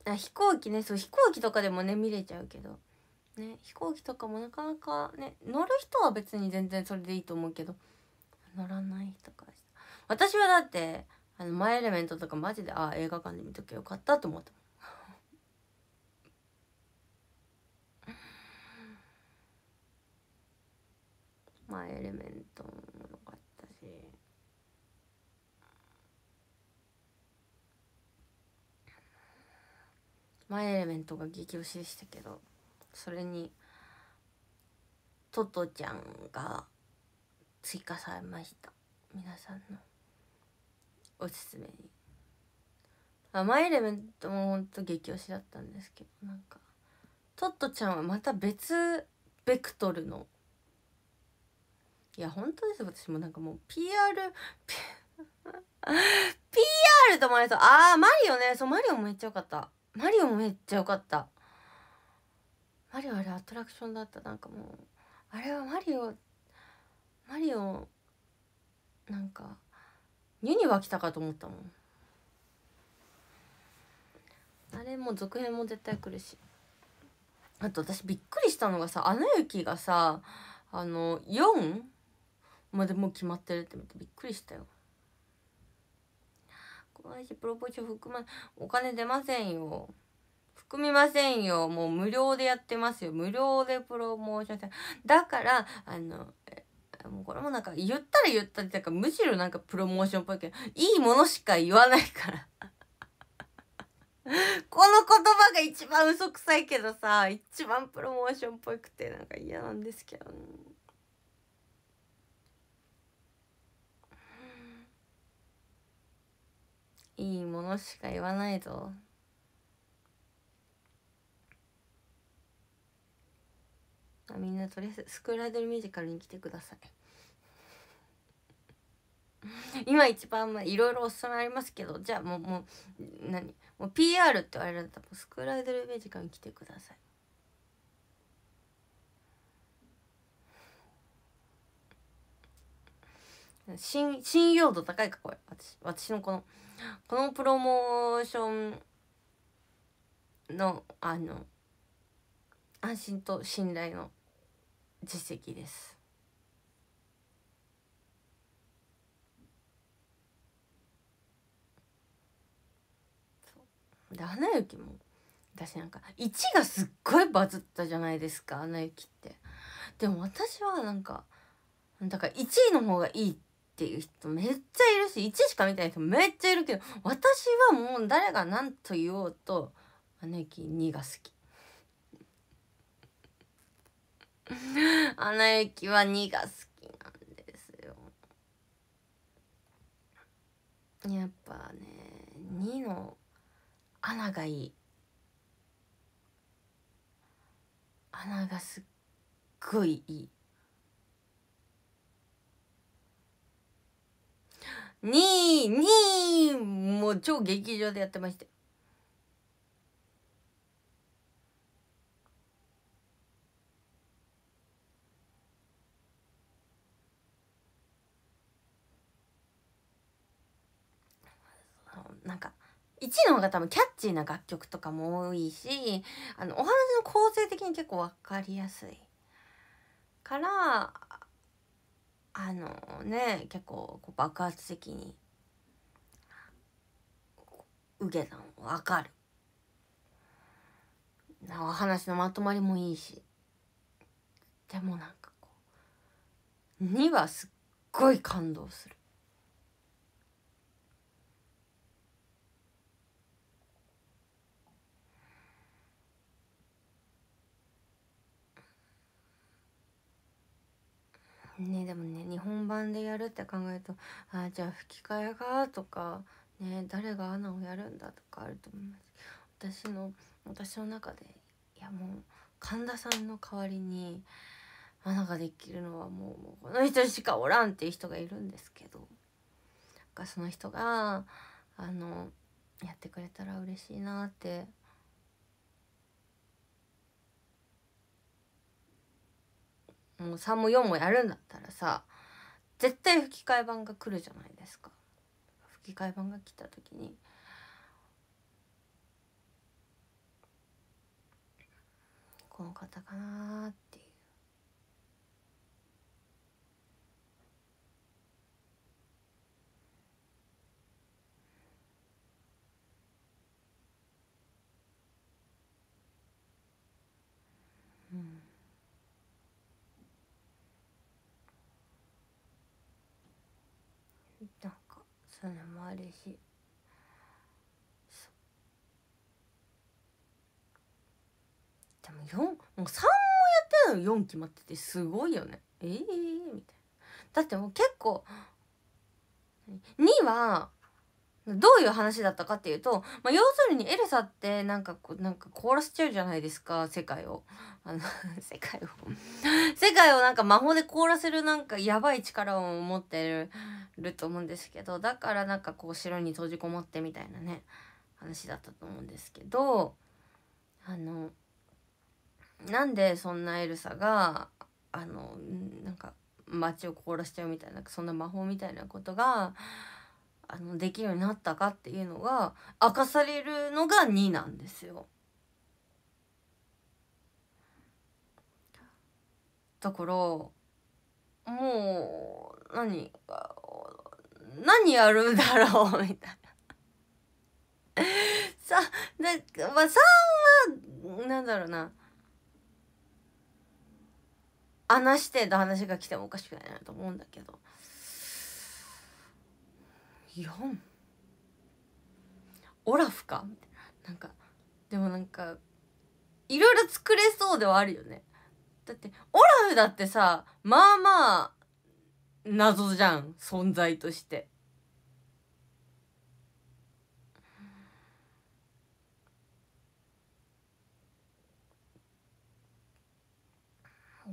あ飛行機ねそう飛行機とかでもね見れちゃうけどね飛行機とかもなかなかね乗る人は別に全然それでいいと思うけど乗らない人か私はだってあのマイ・エレメントとかマジであ映画館で見とけよかったと思った マイ・エレメントマイ・エレメントが激推しでしたけどそれにトトちゃんが追加されました皆さんのおすすめにあマイ・エレメントもほんと激推しだったんですけどなんかトットちゃんはまた別ベクトルのいや本当です私もなんかもう PR PR と思われそうああマリオねそうマリオもめっちゃよかったマリオもめっちゃ良かったマリオあれアトラクションだったなんかもうあれはマリオマリオなんかユニは来たかと思ったもんあれも続編も絶対来るしあと私びっくりしたのがさ「アナ雪」がさあの4までもう決まってるって見てびっくりしたよ怖いしプロポーション含まお金出ませんよ含みませんよもう無料でやってますよ無料でプロモーションだからあのもうこれもなんか言ったら言ったってかむしろなんかプロモーションっぽいけどいいものしか言わないから この言葉が一番嘘くさいけどさ一番プロモーションっぽくてなんか嫌なんですけど、ねいいものしか言わないぞあみんなとりあえずスクールアイドルミュージカルに来てください 今一番まあいろいろおすすめありますけどじゃあもうもう何もう PR って言われるとスクールアイドルミュージカルに来てくださいん信用度高いかこれ私私のこのこのプロモーションのあの安心と信頼の実績です。で「花雪」も私なんか1がすっごいバズったじゃないですか「花雪」って。でも私はなんかだから1位の方がいいって。っていう人めっちゃいるし1しか見てない人めっちゃいるけど私はもう誰が何と言おうと「アナ2」が好き。アナは2が好きなんですよ。やっぱね2の穴がいい。穴がすっごいいい。ににもう超劇場でやってましたなんか1の方が多分キャッチーな楽曲とかも多いしあのお話の構成的に結構分かりやすいからあのね結構こう爆発的に受けたの分かる。なか話のまとまりもいいしでもなんかこう2はすっごい感動する。ねでもね日本版でやるって考えるとあじゃあ吹き替えがとか、ね、誰がアナをやるんだとかあると思います私の私の中でいやもう神田さんの代わりにアナができるのはもうこの人しかおらんっていう人がいるんですけどその人があのやってくれたら嬉しいなってもう3も4もやるんだったらさ絶対吹き替え版が来るじゃないですか吹き替え版が来た時にこの方かなっなんかそれもあるしでも4もう3もやってるの4決まっててすごいよねええー、みたいなだってもう結構2はどういう話だったかっていうと、まあ、要するにエルサってなんかこなんか凍らせちゃうじゃないですか世界をあの 世界を 世界をなんか魔法で凍らせるなんかやばい力を持ってると思うんですけどだからなんかこう城に閉じこもってみたいなね話だったと思うんですけどあのなんでそんなエルサがあのなんか街を凍らせちゃうみたいなそんな魔法みたいなことがあのできるようになったかっていうのが明かされるのが2なんですよ。だからもう何何やるんだろうみたいな。さなんか、まあ、3はなんだろうな話してた話が来てもおかしくないなと思うんだけど。4オラフかみたいななんかでもなんかいろいろ作れそうではあるよねだってオラフだってさまあまあ謎じゃん存在として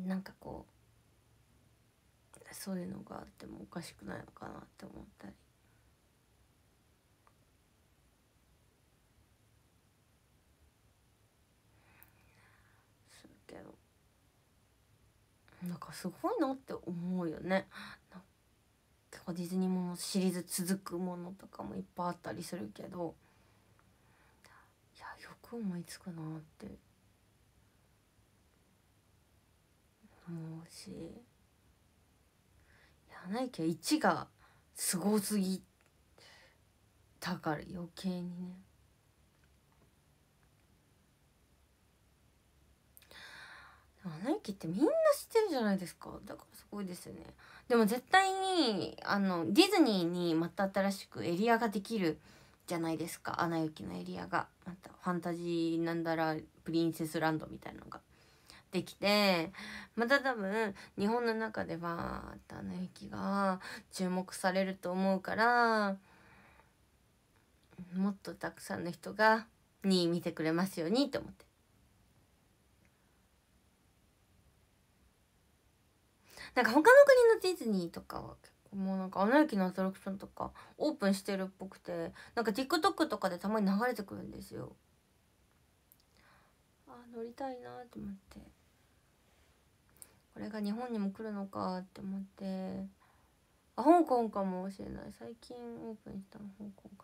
なんかこうそういうのがあってもおかしくないのかなって思ったりなんかすごいなって思うよね結構ディズニーものシリーズ続くものとかもいっぱいあったりするけどいやよく思いつくなって思うしいやないけど1がすごすぎたから余計にねアナ雪ってみんな知ってるじゃないですかだからすごいですよねでも絶対にあのディズニーにまた新しくエリアができるじゃないですか「アナ雪」のエリアがまたファンタジーなんだらプリンセスランドみたいなのができてまた多分日本の中では「アナ雪」が注目されると思うからもっとたくさんの人がに見てくれますようにと思って。なんか他の国のディズニーとかは結構もうなんか「アナ雪」のアトラクションとかオープンしてるっぽくてなんか TikTok とかでたまに流れてくるんですよあ乗りたいなと思ってこれが日本にも来るのかって思ってあ香港かもしれない最近オープンしたの香港かな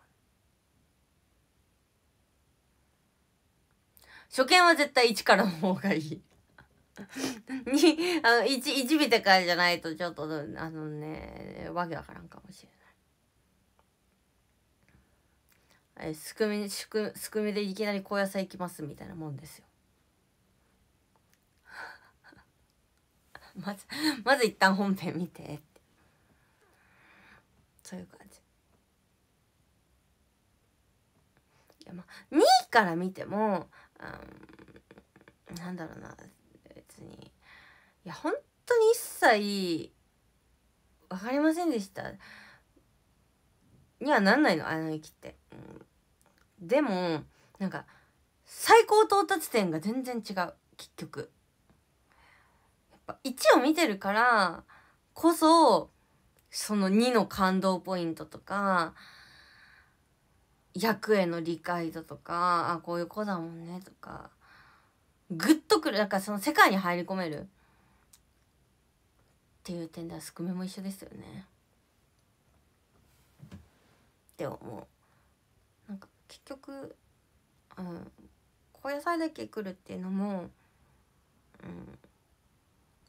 初見は絶対1からの方がいい に、あの、いち、いちかじゃないと、ちょっと、あのね、わけわからんかもしれない。え、すくみ、すく、すくみでいきなり高野菜行きますみたいなもんですよ。まず、まず一旦本編見て。そういう感じ。いや、まあ、2位から見ても、うん、なんだろうな、別にいや本当に一切分かりませんでしたにはなんないのあの駅って、うん、でもなんか最高到達点が全然違う結局やっぱ1を見てるからこそその2の感動ポイントとか役への理解度とかあこういう子だもんねとかグッとくるなんかその世界に入り込めるっていう点ではすくめも一緒ですよね。って思う。なんか結局、うん、高野菜だけ来るっていうのも、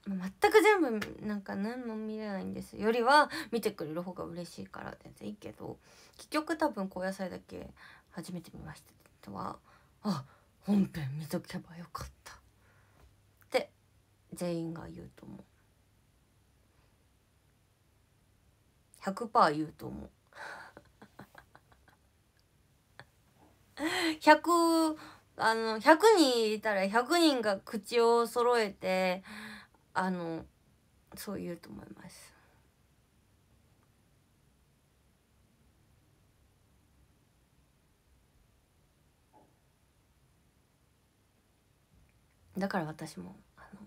うん、全く全部なんか何も見れないんですよりは見てくれる方が嬉しいから全然いいけど結局多分高野菜だけ初めて見ましたって人はあっ本編見とけばよかったって全員が言うと思う100%言うと思う100 あの100人いたら100人が口を揃えてあのそう言うと思いますだから私もあの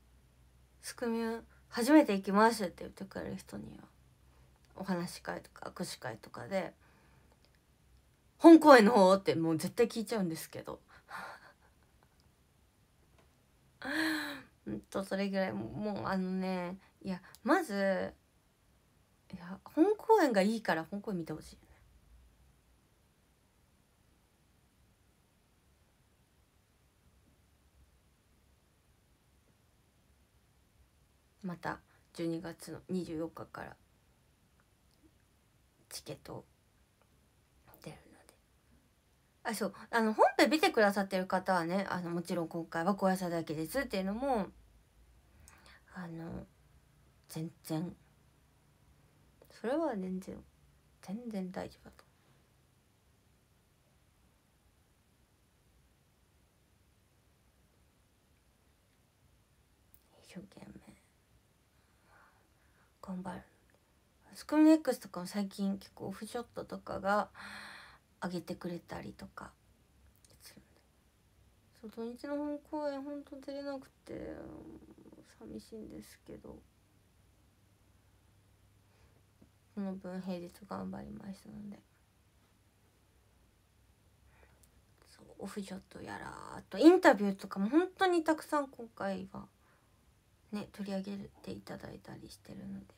「スクミュー初めて行きます」って言ってくれる人にはお話し会とか握手会とかで「本公演の方?」ってもう絶対聞いちゃうんですけど とそれぐらいもうあのねいやまずいや本公演がいいから本公演見てほしいまた12月の24日からチケット出るのであそうあの本編見てくださってる方はねあのもちろん今回は小朝だけですっていうのもあの全然それは全然全然大丈夫だと。一生懸命頑張るスクミネ X とかも最近結構オフショットとかが上げてくれたりとかそう土日の本公演ほんと出れなくて寂しいんですけどその分平日頑張りましたのでそうオフショットやらあとインタビューとかも本当にたくさん今回はね取り上げていただいたりしてるので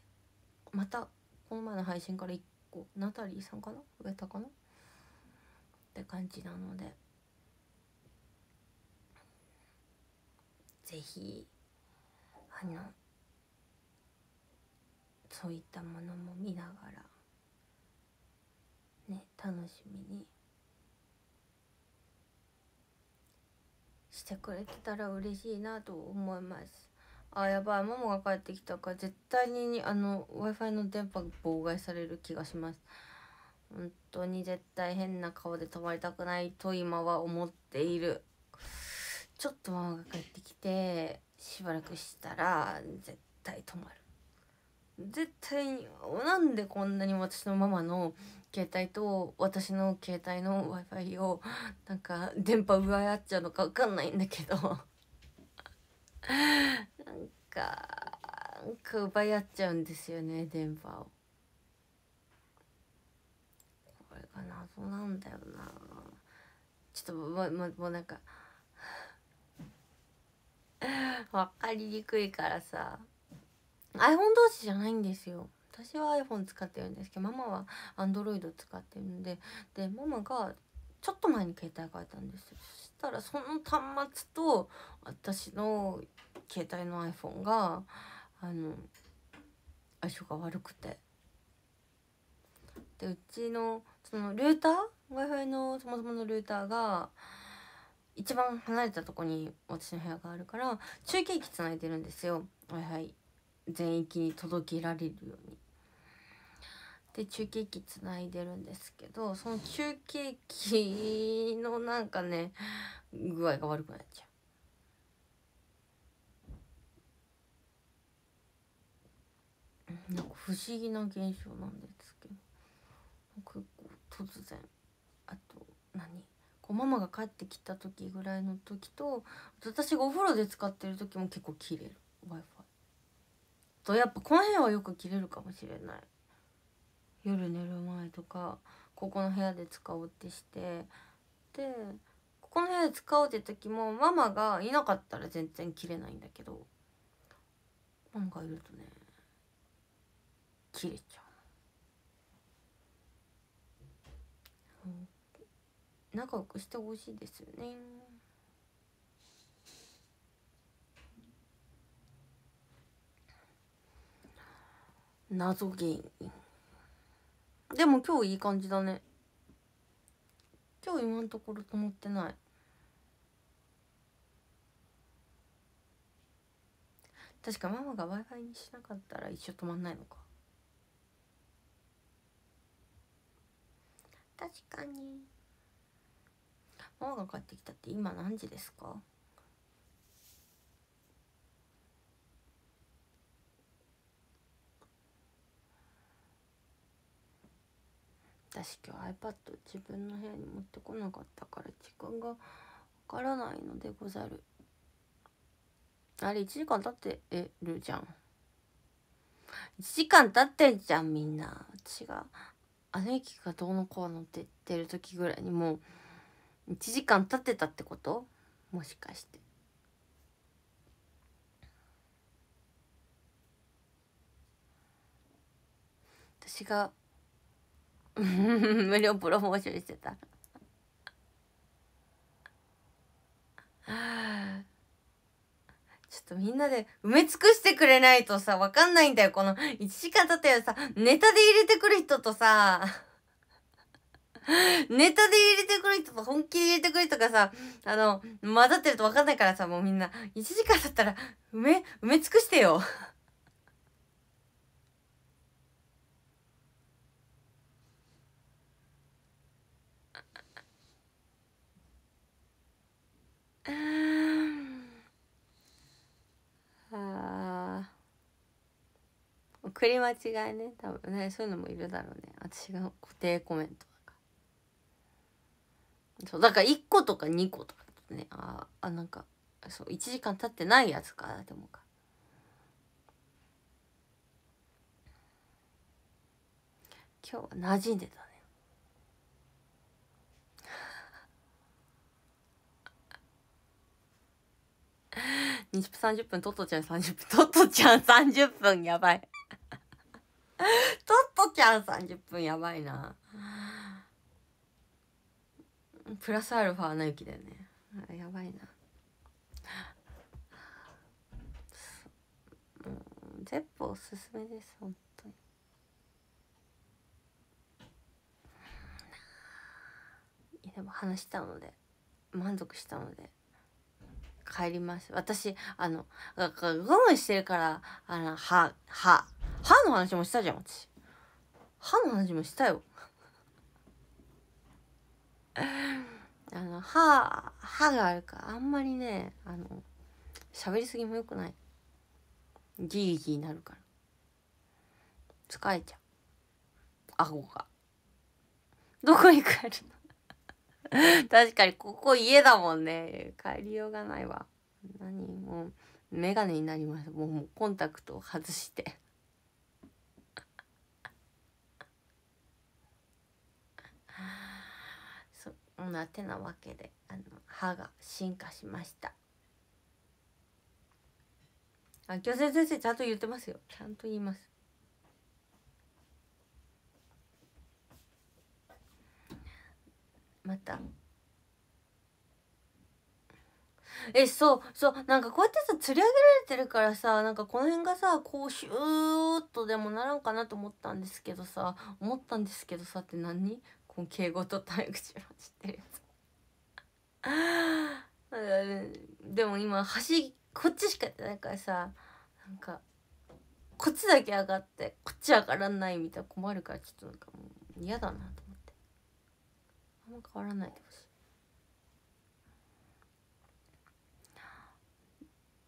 またこの前の配信から1個ナタリーさんかな植えたかなって感じなのでぜひあのそういったものも見ながらね楽しみにしてくれてたら嬉しいなと思います。あやばいママが帰ってきたから絶対にあの w i f i の電波妨害される気がします本当に絶対変な顔で止まりたくないと今は思っているちょっとママが帰ってきてしばらくしたら絶対止まる絶対になんでこんなに私のママの携帯と私の携帯の w i f i をなんか電波奪い合っちゃうのか分かんないんだけどなんかなんか奪い合っちゃうんですよね電波をこれが謎なんだよなちょっともももうなんか分かりにくいからさ iPhone 同士じゃないんですよ私は iPhone 使ってるんですけどママは Android 使ってるんででママがちょっと前に携帯変えたんですよそしたらその端末と私の携帯の iPhone があの相性が悪くてでうちのそのルーター w i f i のそもそものルーターが一番離れたとこに私の部屋があるから中継機つないでるんですよ w i f i 全域に届けられるように。で中継機つないでるんですけどその中継機のなんかね具合が悪くなっちゃう。なんか不思議な現象なんですけど結構突然あと何こうママが帰ってきた時ぐらいの時と私がお風呂で使ってる時も結構切れる w i f i とやっぱこの辺はよく切れるかもしれない夜寝る前とかここの部屋で使おうってしてでここの部屋で使おうって時もママがいなかったら全然切れないんだけどママがいるとね切れちゃう仲良くしてほしいですよね謎原因でも今日いい感じだね今日今のところ止まってない確かママが w i f イにしなかったら一生止まんないのか確かにママが帰ってきたって今何時ですか私今日 iPad 自分の部屋に持ってこなかったから時間がわからないのでござるあれ1時間経ってえるじゃん1時間経ってんじゃんみんな違う姉貴がどうのこうのって言ってる時ぐらいにもう1時間経ってたってこともしかして。私が 無料プロモーションしてたょっとみんなで埋め尽くしてくれないとさ、わかんないんだよ。この1時間経ったよさ、ネタで入れてくる人とさ、ネタで入れてくる人と本気で入れてくる人がさ、あの、混ざってるとわかんないからさ、もうみんな、1時間経ったら埋め、埋め尽くしてよ。あ送り間違いね多分ねそういうのもいるだろうね私が固定コメントそうだから1個とか2個とかねああなんかそう1時間経ってないやつかなって思うか今日は馴染んでたね20分30分、トットちゃん30分、トットちゃん30分、やばい。トットちゃん30分、やばいな。プラスアルファ、なゆきだよね。やばいな。絶部おすすめです、本当に。でも話したので、満足したので。帰ります私あのだからゴムしてるからあの歯歯歯の話もしたじゃん私歯の話もしたよあの歯歯があるからあんまりねあの喋りすぎもよくないギリギリになるから疲れちゃう顎がどこに帰るの 確かにここ家だもんね帰りようがないわ何もう眼鏡になりましたもうコンタクトを外して そんなてなわけであの歯が進化しましたあ今日先生ちゃんと言ってますよちゃんと言いますまたえそうそうなんかこうやってさ釣り上げられてるからさなんかこの辺がさこうシューッとでもならんかなと思ったんですけどさ思ったんですけどさって何この敬語とタイ口の知ってるやつ でも今端こっちしかやってないからさなんかこっちだけ上がってこっち上がらないみたいな困るからちょっとなんかもう嫌だなとって。んま変わらないでほし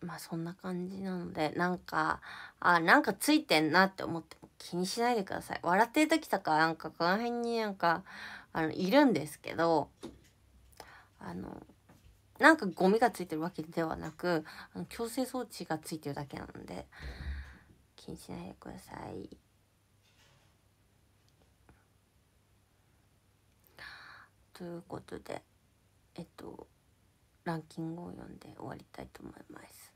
いまあそんな感じなのでなんかあなんかついてんなって思っても気にしないでください笑ってる時とかなんかこの辺になんかあのいるんですけどあのなんかゴミがついてるわけではなくあの矯正装置がついてるだけなので気にしないでください。ということでえっとランキングを読んで終わりたいと思います。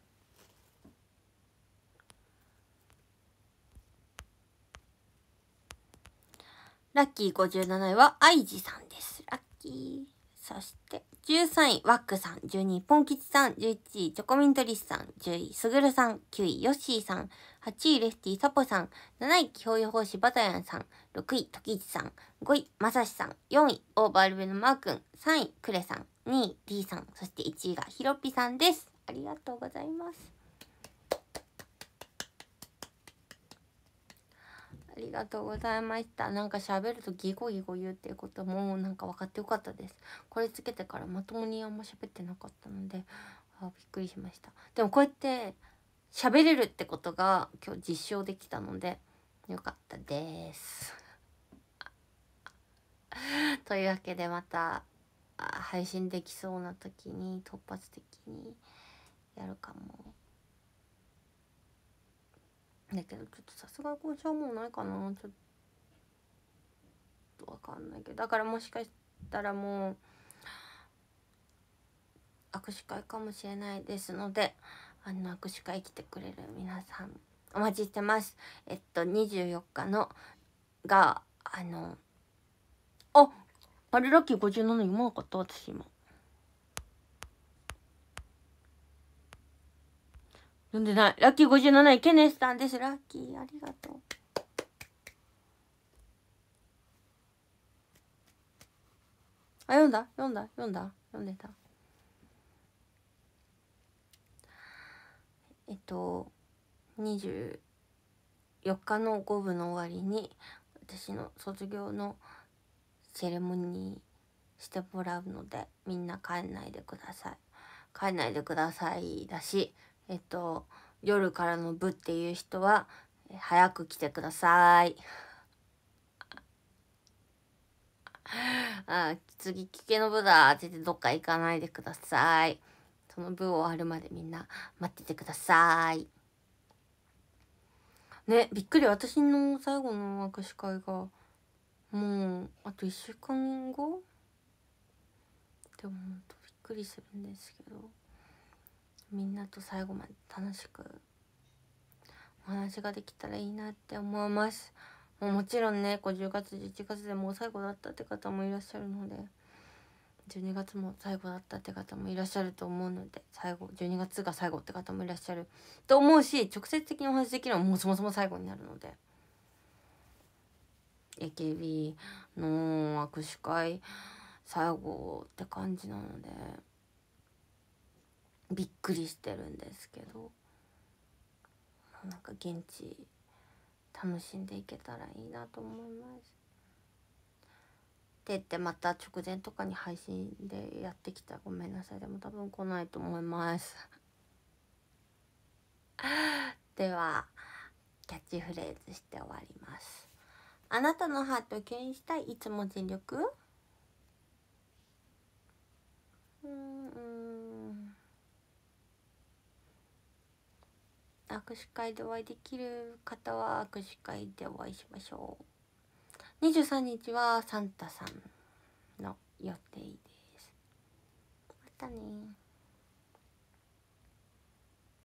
ラッキー57位はアイジさんです。ラッキー。そして、13位、ワックさん。12位、ポン吉さん。11位、チョコミントリスさん。10位、すぐるさん。9位、ヨッシーさん。8位レフティサポさん、7位気象予報士バタヤンさん、6位時市さん、5位まさしさん、4位オーバールベのマー君、3位クレさん、2位 D さん、そして1位がヒロピさんです。ありがとうございます。ありがとうございました。なんか喋るとギコギコ言うっていうこともなんか分かってよかったです。これつけてからまともにあんま喋ってなかったので、あびっくりしました。でもこうやって喋れるってことが今日実証できたのでよかったです。というわけでまた配信できそうな時に突発的にやるかも。だけどちょっとさすがに交渉もないかなちょっとわかんないけどだからもしかしたらもう握手会かもしれないですので。あの握手会来てくれる皆さんお待ちしてますえっと24日のがあのあパれラッキー57読まなかった私今読んでないラッキー57位ケネスさんですラッキーありがとうあ読んだ読んだ読んだ読んでたえっと24日の五分の終わりに私の卒業のセレモニーしてもらうのでみんな帰んないでください帰んないでくださいだしえっと夜からの部っていう人は早く来てください。あ次、聞けの部だって言ってどっか行かないでください。その分終わるまでみんな待っててください。ね、びっくり。私の最後の握手会が、もう、あと1週間後でも、ほんとびっくりするんですけど、みんなと最後まで楽しくお話ができたらいいなって思います。もうもちろんね、こう10月、11月でもう最後だったって方もいらっしゃるので、12月も最後だったって方もいらっしゃると思うので最後12月が最後って方もいらっしゃると思うし直接的にお話できるのはもうそもそも最後になるので AKB の握手会最後って感じなのでびっくりしてるんですけどなんか現地楽しんでいけたらいいなと思います。って言ってまた直前とかに配信でやってきたごめんなさいでも多分来ないと思います ではキャッチフレーズして終わりますあなたのハートを気にしたいいつも全力うん握手会でお会いできる方は握手会でお会いしましょう23日はサンタさんの予定ですまたね